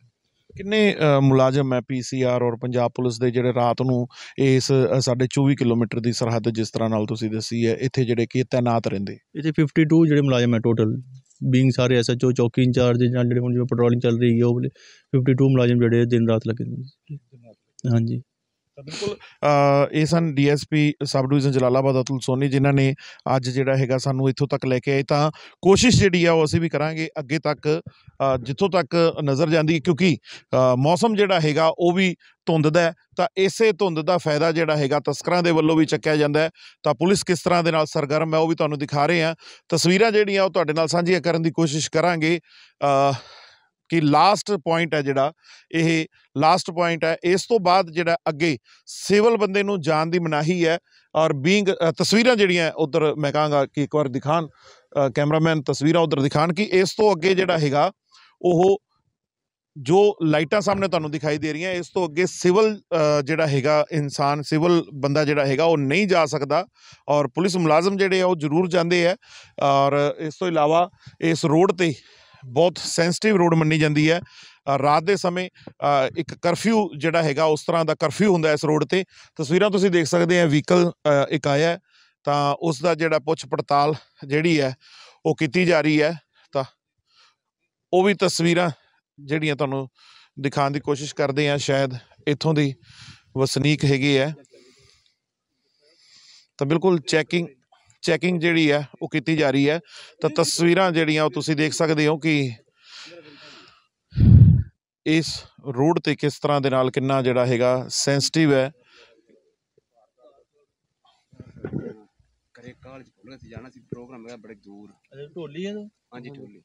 ਕਿੰਨੇ ਮੁਲਾਜ਼ਮ ਹੈ ਪੀਸੀਆਰ ਔਰ ਪੰਜਾਬ ਪੁਲਿਸ ਦੇ ਜਿਹੜੇ ਰਾਤ ਨੂੰ ਇਸ ਸਾਡੇ 24 ਕਿਲੋਮੀਟਰ ਦੀ ਸਰਹੱਦ ਜਿਸ ਤਰ੍ਹਾਂ ਨਾਲ ਤੁਸੀਂ ਦੱਸੀ ਹੈ ਇੱਥੇ ਜਿਹੜੇ ਕੀ ਤਾਇਨਾਤ ਰਹਿੰਦੇ ਇੱਥੇ 52 ਜਿਹੜੇ ਮੁਲਾਜ਼ਮ ਹੈ ਟੋਟਲ ਬੀਇੰਗ ਸਾਰੇ ਐਸਐਚਓ ਚੌਕੀ ਇੰਚਾਰਜ ਜਿਹੜੇ ਹੁਣ ਜਿਵੇਂ ਪੈਟਰੋਲਿੰਗ ਚੱਲ ਰਹੀ ਹੈ ਉਹ 52 ਮੁਲਾਜ਼ਮ ਜਿਹੜੇ ਦਿਨ ਰਾਤ ਲੱਗੇ ਹਾਂਜੀ ਬਿਲਕੁਲ ਇਹ ਸਨ DSP sub division Jalalabad Atul Soni ਜਿਨ੍ਹਾਂ ਨੇ ਅੱਜ ਜਿਹੜਾ ਹੈਗਾ ਸਾਨੂੰ ਇੱਥੋਂ ਤੱਕ ਲੈ ਕੇ ਆਏ ਤਾਂ ਕੋਸ਼ਿਸ਼ ਜਿਹੜੀ ਆ ਉਹ ਅਸੀਂ ਵੀ ਕਰਾਂਗੇ ਅੱਗੇ ਤੱਕ ਜਿੱਥੋਂ ਤੱਕ ਨਜ਼ਰ ਜਾਂਦੀ ਕਿਉਂਕਿ ਮੌਸਮ ਜਿਹੜਾ ਹੈਗਾ ਉਹ ਵੀ ਧੁੰਦਦਾ ਹੈ ਤਾਂ ਇਸੇ ਧੁੰਦ ਦਾ ਫਾਇਦਾ ਜਿਹੜਾ ਹੈਗਾ ਤਸਕਰਾਂ ਦੇ ਵੱਲੋਂ ਵੀ ਚੱਕਿਆ ਜਾਂਦਾ ਹੈ ਤਾਂ ਪੁਲਿਸ ਕਿਸ ਤਰ੍ਹਾਂ ਦੇ ਨਾਲ ਸਰਗਰਮ ਹੈ ਉਹ ਵੀ ਤੁਹਾਨੂੰ ਦਿਖਾ ਰਹੇ ਆ ਤਸਵੀਰਾਂ ਜਿਹੜੀਆਂ ਉਹ ਤੁਹਾਡੇ ਨਾਲ ਸਾਂਝੀਆਂ ਕਰਨ ਦੀ ਕੋਸ਼ਿਸ਼ ਕਰਾਂਗੇ ਕਿ ਲਾਸਟ ਪੁਆਇੰਟ ਹੈ ਜਿਹੜਾ ਇਹ ਲਾਸਟ ਪੁਆਇੰਟ ਹੈ ਇਸ ਤੋਂ ਬਾਅਦ ਜਿਹੜਾ ਅੱਗੇ ਸਿਵਲ ਬੰਦੇ ਨੂੰ ਜਾਣ ਦੀ ਮਨਾਹੀ ਹੈ ਔਰ ਬੀਇੰਗ ਤਸਵੀਰਾਂ ਜਿਹੜੀਆਂ ਉਧਰ ਮੈਂ ਕਹਾਂਗਾ ਕਿ ਇੱਕ ਵਾਰ ਦਿਖਾਣ ਕੈਮਰਾਮੈਨ ਤਸਵੀਰਾਂ ਉਧਰ ਦਿਖਾਣ ਕਿ ਇਸ ਤੋਂ ਅੱਗੇ ਜਿਹੜਾ ਹੈਗਾ ਉਹ ਜੋ ਲਾਈਟਾਂ ਸਾਹਮਣੇ ਤੁਹਾਨੂੰ ਦਿਖਾਈ ਦੇ ਰਹੀਆਂ ਇਸ ਤੋਂ ਅੱਗੇ ਸਿਵਲ ਜਿਹੜਾ ਹੈਗਾ ਇਨਸਾਨ ਸਿਵਲ ਬੰਦਾ ਜਿਹੜਾ ਹੈਗਾ ਉਹ ਨਹੀਂ ਜਾ ਸਕਦਾ ਔਰ ਪੁਲਿਸ ਮੁਲਾਜ਼ਮ ਜਿਹੜੇ ਆ ਉਹ ਜ਼ਰੂਰ ਜਾਂਦੇ ਆ ਔਰ ਇਸ ਤੋਂ ਇਲਾਵਾ ਇਸ ਰੋਡ ਤੇ ਬਹੁਤ ਸੈਂਸਿਟਿਵ ਰੋਡ ਮੰਨੀ ਜਾਂਦੀ ਹੈ ਰਾਤ ਦੇ ਸਮੇਂ ਇੱਕ ਕਰਫਿਊ ਜਿਹੜਾ ਹੈਗਾ ਉਸ ਤਰ੍ਹਾਂ ਦਾ ਕਰਫਿਊ ਹੁੰਦਾ ਇਸ ਰੋਡ ਤੇ ਤਸਵੀਰਾਂ ਤੁਸੀਂ ਦੇਖ ਸਕਦੇ ਆ ਵਹੀਕਲ ਇੱਕ ਆਇਆ ਤਾਂ ਉਸ ਦਾ ਜਿਹੜਾ ਪੁੱਛ ਪੜਤਾਲ ਜਿਹੜੀ ਹੈ ਉਹ ਕੀਤੀ ਜਾ ਰਹੀ ਹੈ ਤਾਂ ਉਹ ਵੀ ਤਸਵੀਰਾਂ ਜਿਹੜੀਆਂ ਤੁਹਾਨੂੰ ਦਿਖਾਉਣ ਦੀ ਕੋਸ਼ਿਸ਼ ਕਰਦੇ ਆ ਸ਼ਾਇਦ ਇੱਥੋਂ ਦੀ ਵਸਨੀਕ ਹੈਗੀ ਹੈ ਤਾਂ ਬਿਲਕੁਲ ਚੈਕਿੰਗ ਚੈਕਿੰਗ ਜਿਹੜੀ ਆ ਉਹ ਕੀਤੀ ਜਾ ਰਹੀ ਹੈ ਤਾਂ ਤਸਵੀਰਾਂ ਜਿਹੜੀਆਂ ਉਹ ਤੁਸੀਂ ਦੇਖ ਸਕਦੇ ਹੋ ਕਿ ਇਸ ਰੋਡ ਤੇ ਕਿਸ ਤਰ੍ਹਾਂ ਦੇ ਨਾਲ ਕਿੰਨਾ ਜਿਹੜਾ ਹੈਗਾ ਸੈਂਸਿਟਿਵ ਹੈ ਕਰੇ ਕਾਲਜ ਖੋਲਣ ਤੇ ਜਾਣਾ ਸੀ ਪ੍ਰੋਗਰਾਮ ਹੈਗਾ ਬੜੇ ਦੂਰ ਢੋਲੀ ਹੈ ਹਾਂਜੀ ਢੋਲੀ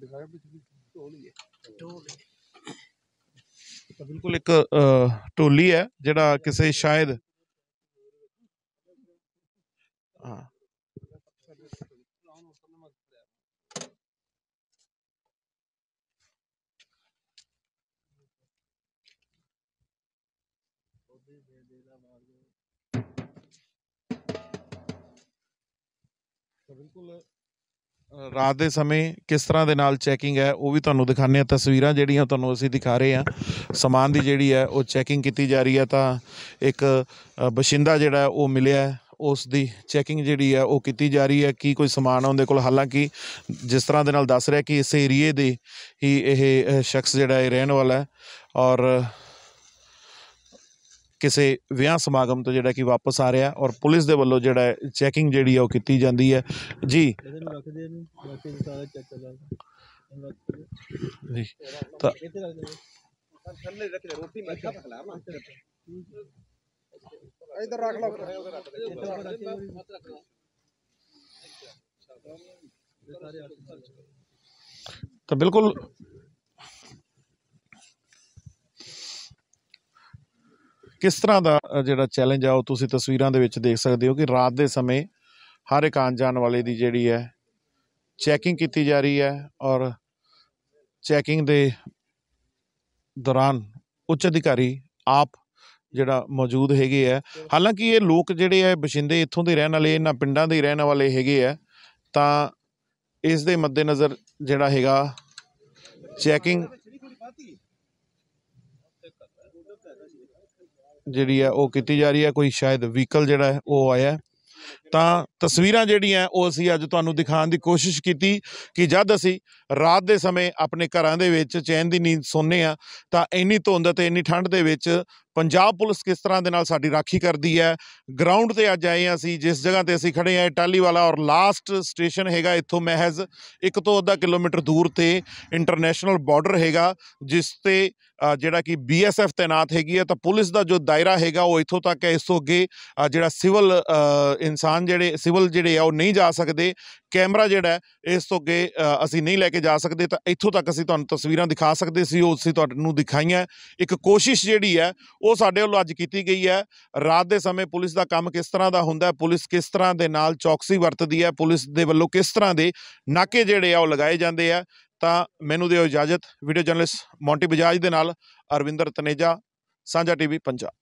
ਦਿਖਾਇਆ ਢੋਲੀ ਹੈ ਢੋਲੀ ਤਾਂ ਬਿਲਕੁਲ ਇੱਕ ਢੋਲੀ ਹੈ ਜਿਹੜਾ ਕਿਸੇ ਸ਼ਾਇਦ ਹਾਂ ਬਿਲਕੁਲ ਰਾਤ ਦੇ ਸਮੇਂ ਕਿਸ ਤਰ੍ਹਾਂ ਦੇ ਨਾਲ ਚੈਕਿੰਗ ਹੈ ਉਹ ਵੀ ਤੁਹਾਨੂੰ ਦਿਖਾਣੇ ਆ ਤਸਵੀਰਾਂ ਜਿਹੜੀਆਂ ਤੁਹਾਨੂੰ ਅਸੀਂ ਦਿਖਾ ਰਹੇ ਆ ਸਮਾਨ ਦੀ ਜਿਹੜੀ ਹੈ ਉਹ ਚੈਕਿੰਗ ਕੀਤੀ ਜਾ ਰਹੀ ਹੈ ਤਾਂ ਇੱਕ ਬਸ਼ਿੰਦਾ ਜਿਹੜਾ ਉਹ ਮਿਲਿਆ ਉਸ ਦੀ ਚੈਕਿੰਗ ਜਿਹੜੀ ਹੈ ਉਹ ਕੀਤੀ ਜਾ ਰਹੀ ਹੈ ਕੀ ਕੋਈ ਸਮਾਨ ਉਹਦੇ ਕੋਲ ਹਾਲਾਂਕਿ ਜਿਸ ਤਰ੍ਹਾਂ ਦੇ ਨਾਲ ਦੱਸ ਰਿਹਾ ਕਿ ਇਸ ਏਰੀਏ ਦੇ ਹੀ ਇਹ ਸ਼ਖਸ ਜਿਹੜਾ ਇਹ ਰਹਿਣ ਵਾਲਾ ਹੈ ਔਰ किसी विह समागम तो जोड़ा कि वापस आ रहा और पुलिस के वलों जोड़ा चैकिंग जी की जाती है जी तो बिल्कुल ਕਿਸ ਤਰ੍ਹਾਂ ਦਾ ਜਿਹੜਾ ਚੈਲੰਜ ਆ ਉਹ ਤੁਸੀਂ ਤਸਵੀਰਾਂ ਦੇ ਵਿੱਚ ਦੇਖ ਸਕਦੇ ਹੋ ਕਿ ਰਾਤ ਦੇ ਸਮੇਂ ਹਰ ਇੱਕ ਆਣ ਜਾਣ ਵਾਲੇ ਦੀ ਜਿਹੜੀ ਹੈ ਚੈਕਿੰਗ ਕੀਤੀ ਜਾ ਰਹੀ ਹੈ ਔਰ ਚੈਕਿੰਗ ਦੇ ਦੌਰਾਨ ਉੱਚ ਅਧਿਕਾਰੀ ਆਪ ਜਿਹੜਾ ਮੌਜੂਦ ਹੈਗੇ ਆ ਹਾਲਾਂਕਿ ਇਹ ਲੋਕ ਜਿਹੜੇ ਆ ਬਸ਼ਿੰਦੇ ਇੱਥੋਂ ਦੇ ਰਹਿਣ ਵਾਲੇ ਇਹਨਾਂ ਪਿੰਡਾਂ ਦੇ ਰਹਿਣ ਵਾਲੇ ਹੈਗੇ ਆ ਤਾਂ ਇਸ ਦੇ ਮੱਦੇਨਜ਼ਰ ਜਿਹੜਾ ਹੈਗਾ ਚੈਕਿੰਗ ਜਿਹੜੀ ਆ ਉਹ ਕੀਤੀ ਜਾ ਰਹੀ ਹੈ ਕੋਈ ਸ਼ਾਇਦ ਵਹੀਕਲ ਜਿਹੜਾ ਹੈ ਉਹ ਆਇਆ ਤਾਂ ਤਸਵੀਰਾਂ ਜਿਹੜੀਆਂ ਉਹ ਅਸੀਂ ਅੱਜ ਤੁਹਾਨੂੰ ਦਿਖਾਉਣ ਦੀ ਕੋਸ਼ਿਸ਼ ਕੀਤੀ ਕਿ ਜਦ ਅਸੀਂ ਰਾਤ ਦੇ ਸਮੇਂ ਆਪਣੇ ਘਰਾਂ ਦੇ ਵਿੱਚ ਚੈਨ ਦੀ ਨੀਂਦ ਸੋਨੇ ਆ ਤਾਂ ਇੰਨੀ ਧੁੰਦ ਤੇ ਇੰਨੀ ਠੰਡ ਦੇ ਵਿੱਚ ਪੰਜਾਬ ਪੁਲਿਸ ਕਿਸ ਤਰ੍ਹਾਂ ਦੇ ਨਾਲ ਸਾਡੀ ਰਾਖੀ ਕਰਦੀ ਹੈ ਗਰਾਊਂਡ ਤੇ ਅੱਜ ਆਏ ਆ ਅਸੀਂ ਜਿਸ ਜਗ੍ਹਾ ਤੇ ਅਸੀਂ ਖੜੇ ਆ ਟਾਲੀ ਵਾਲਾ ਔਰ ਲਾਸਟ ਸਟੇਸ਼ਨ ਹੈਗਾ ਇੱਥੋਂ ਮਹਿਜ਼ ਇੱਕ ਤੋਂ ਅੱਧਾ ਕਿਲੋਮੀਟਰ ਦੂਰ ਤੇ ਇੰਟਰਨੈਸ਼ਨਲ ਬਾਰਡਰ ਹੈਗਾ ਜਿਸ ਤੇ ਜਿਹੜਾ ਕਿ ਬੀਐਸਐਫ ਤਾਇਨਾਤ ਹੈਗੀ ਹੈ ਤਾਂ ਪੁਲਿਸ ਦਾ ਜੋ ਦਾਇਰਾ ਹੈਗਾ ਉਹ ਇੱਥੋਂ ਤੱਕ ਹੈ ਇਸ ਤੋਂ ਅੱਗੇ ਜਿਹੜਾ ਸਿਵਲ ਇਨਸਾਨ ਕਿਸਾਨ ਜਿਹੜੇ ਸਿਵਲ ਜਿਹੜੇ ਆ ਉਹ ਨਹੀਂ ਜਾ ਸਕਦੇ ਕੈਮਰਾ ਜਿਹੜਾ ਇਸ ਤੋਂ ਅੱਗੇ ਅਸੀਂ ਨਹੀਂ ਲੈ ਕੇ ਜਾ ਸਕਦੇ ਤਾਂ ਇੱਥੋਂ ਤੱਕ ਅਸੀਂ ਤੁਹਾਨੂੰ ਤਸਵੀਰਾਂ ਦਿਖਾ ਸਕਦੇ ਸੀ ਉਹ ਅਸੀਂ ਤੁਹਾਨੂੰ ਦਿਖਾਈਆਂ ਇੱਕ ਕੋਸ਼ਿਸ਼ ਜਿਹੜੀ ਹੈ ਉਹ ਸਾਡੇ ਵੱਲੋਂ ਅੱਜ ਕੀਤੀ ਗਈ ਹੈ ਰਾਤ ਦੇ ਸਮੇਂ ਪੁਲਿਸ ਦਾ ਕੰਮ ਕਿਸ ਤਰ੍ਹਾਂ ਦਾ ਹੁੰਦਾ ਹੈ ਪੁਲਿਸ ਕਿਸ ਤਰ੍ਹਾਂ ਦੇ ਨਾਲ ਚੌਕਸੀ ਵਰਤਦੀ ਹੈ ਪੁਲਿਸ ਦੇ ਵੱਲੋਂ ਕਿਸ ਤਰ੍ਹਾਂ ਦੇ ਨਾਕੇ ਜਿਹੜੇ ਆ ਉਹ ਲਗਾਏ ਜਾਂਦੇ ਆ ਤਾਂ ਮੈਨੂੰ ਦਿਓ ਇਜਾਜ਼ਤ ਵੀਡੀਓ ਜਰਨਲਿਸਟ ਮੌਂਟੀ ਬਜਾਜ ਦੇ ਨਾਲ ਅਰਵਿੰਦਰ ਤਨੇਜਾ ਸਾਂਝਾ ਟੀਵੀ ਪੰਜਾਬ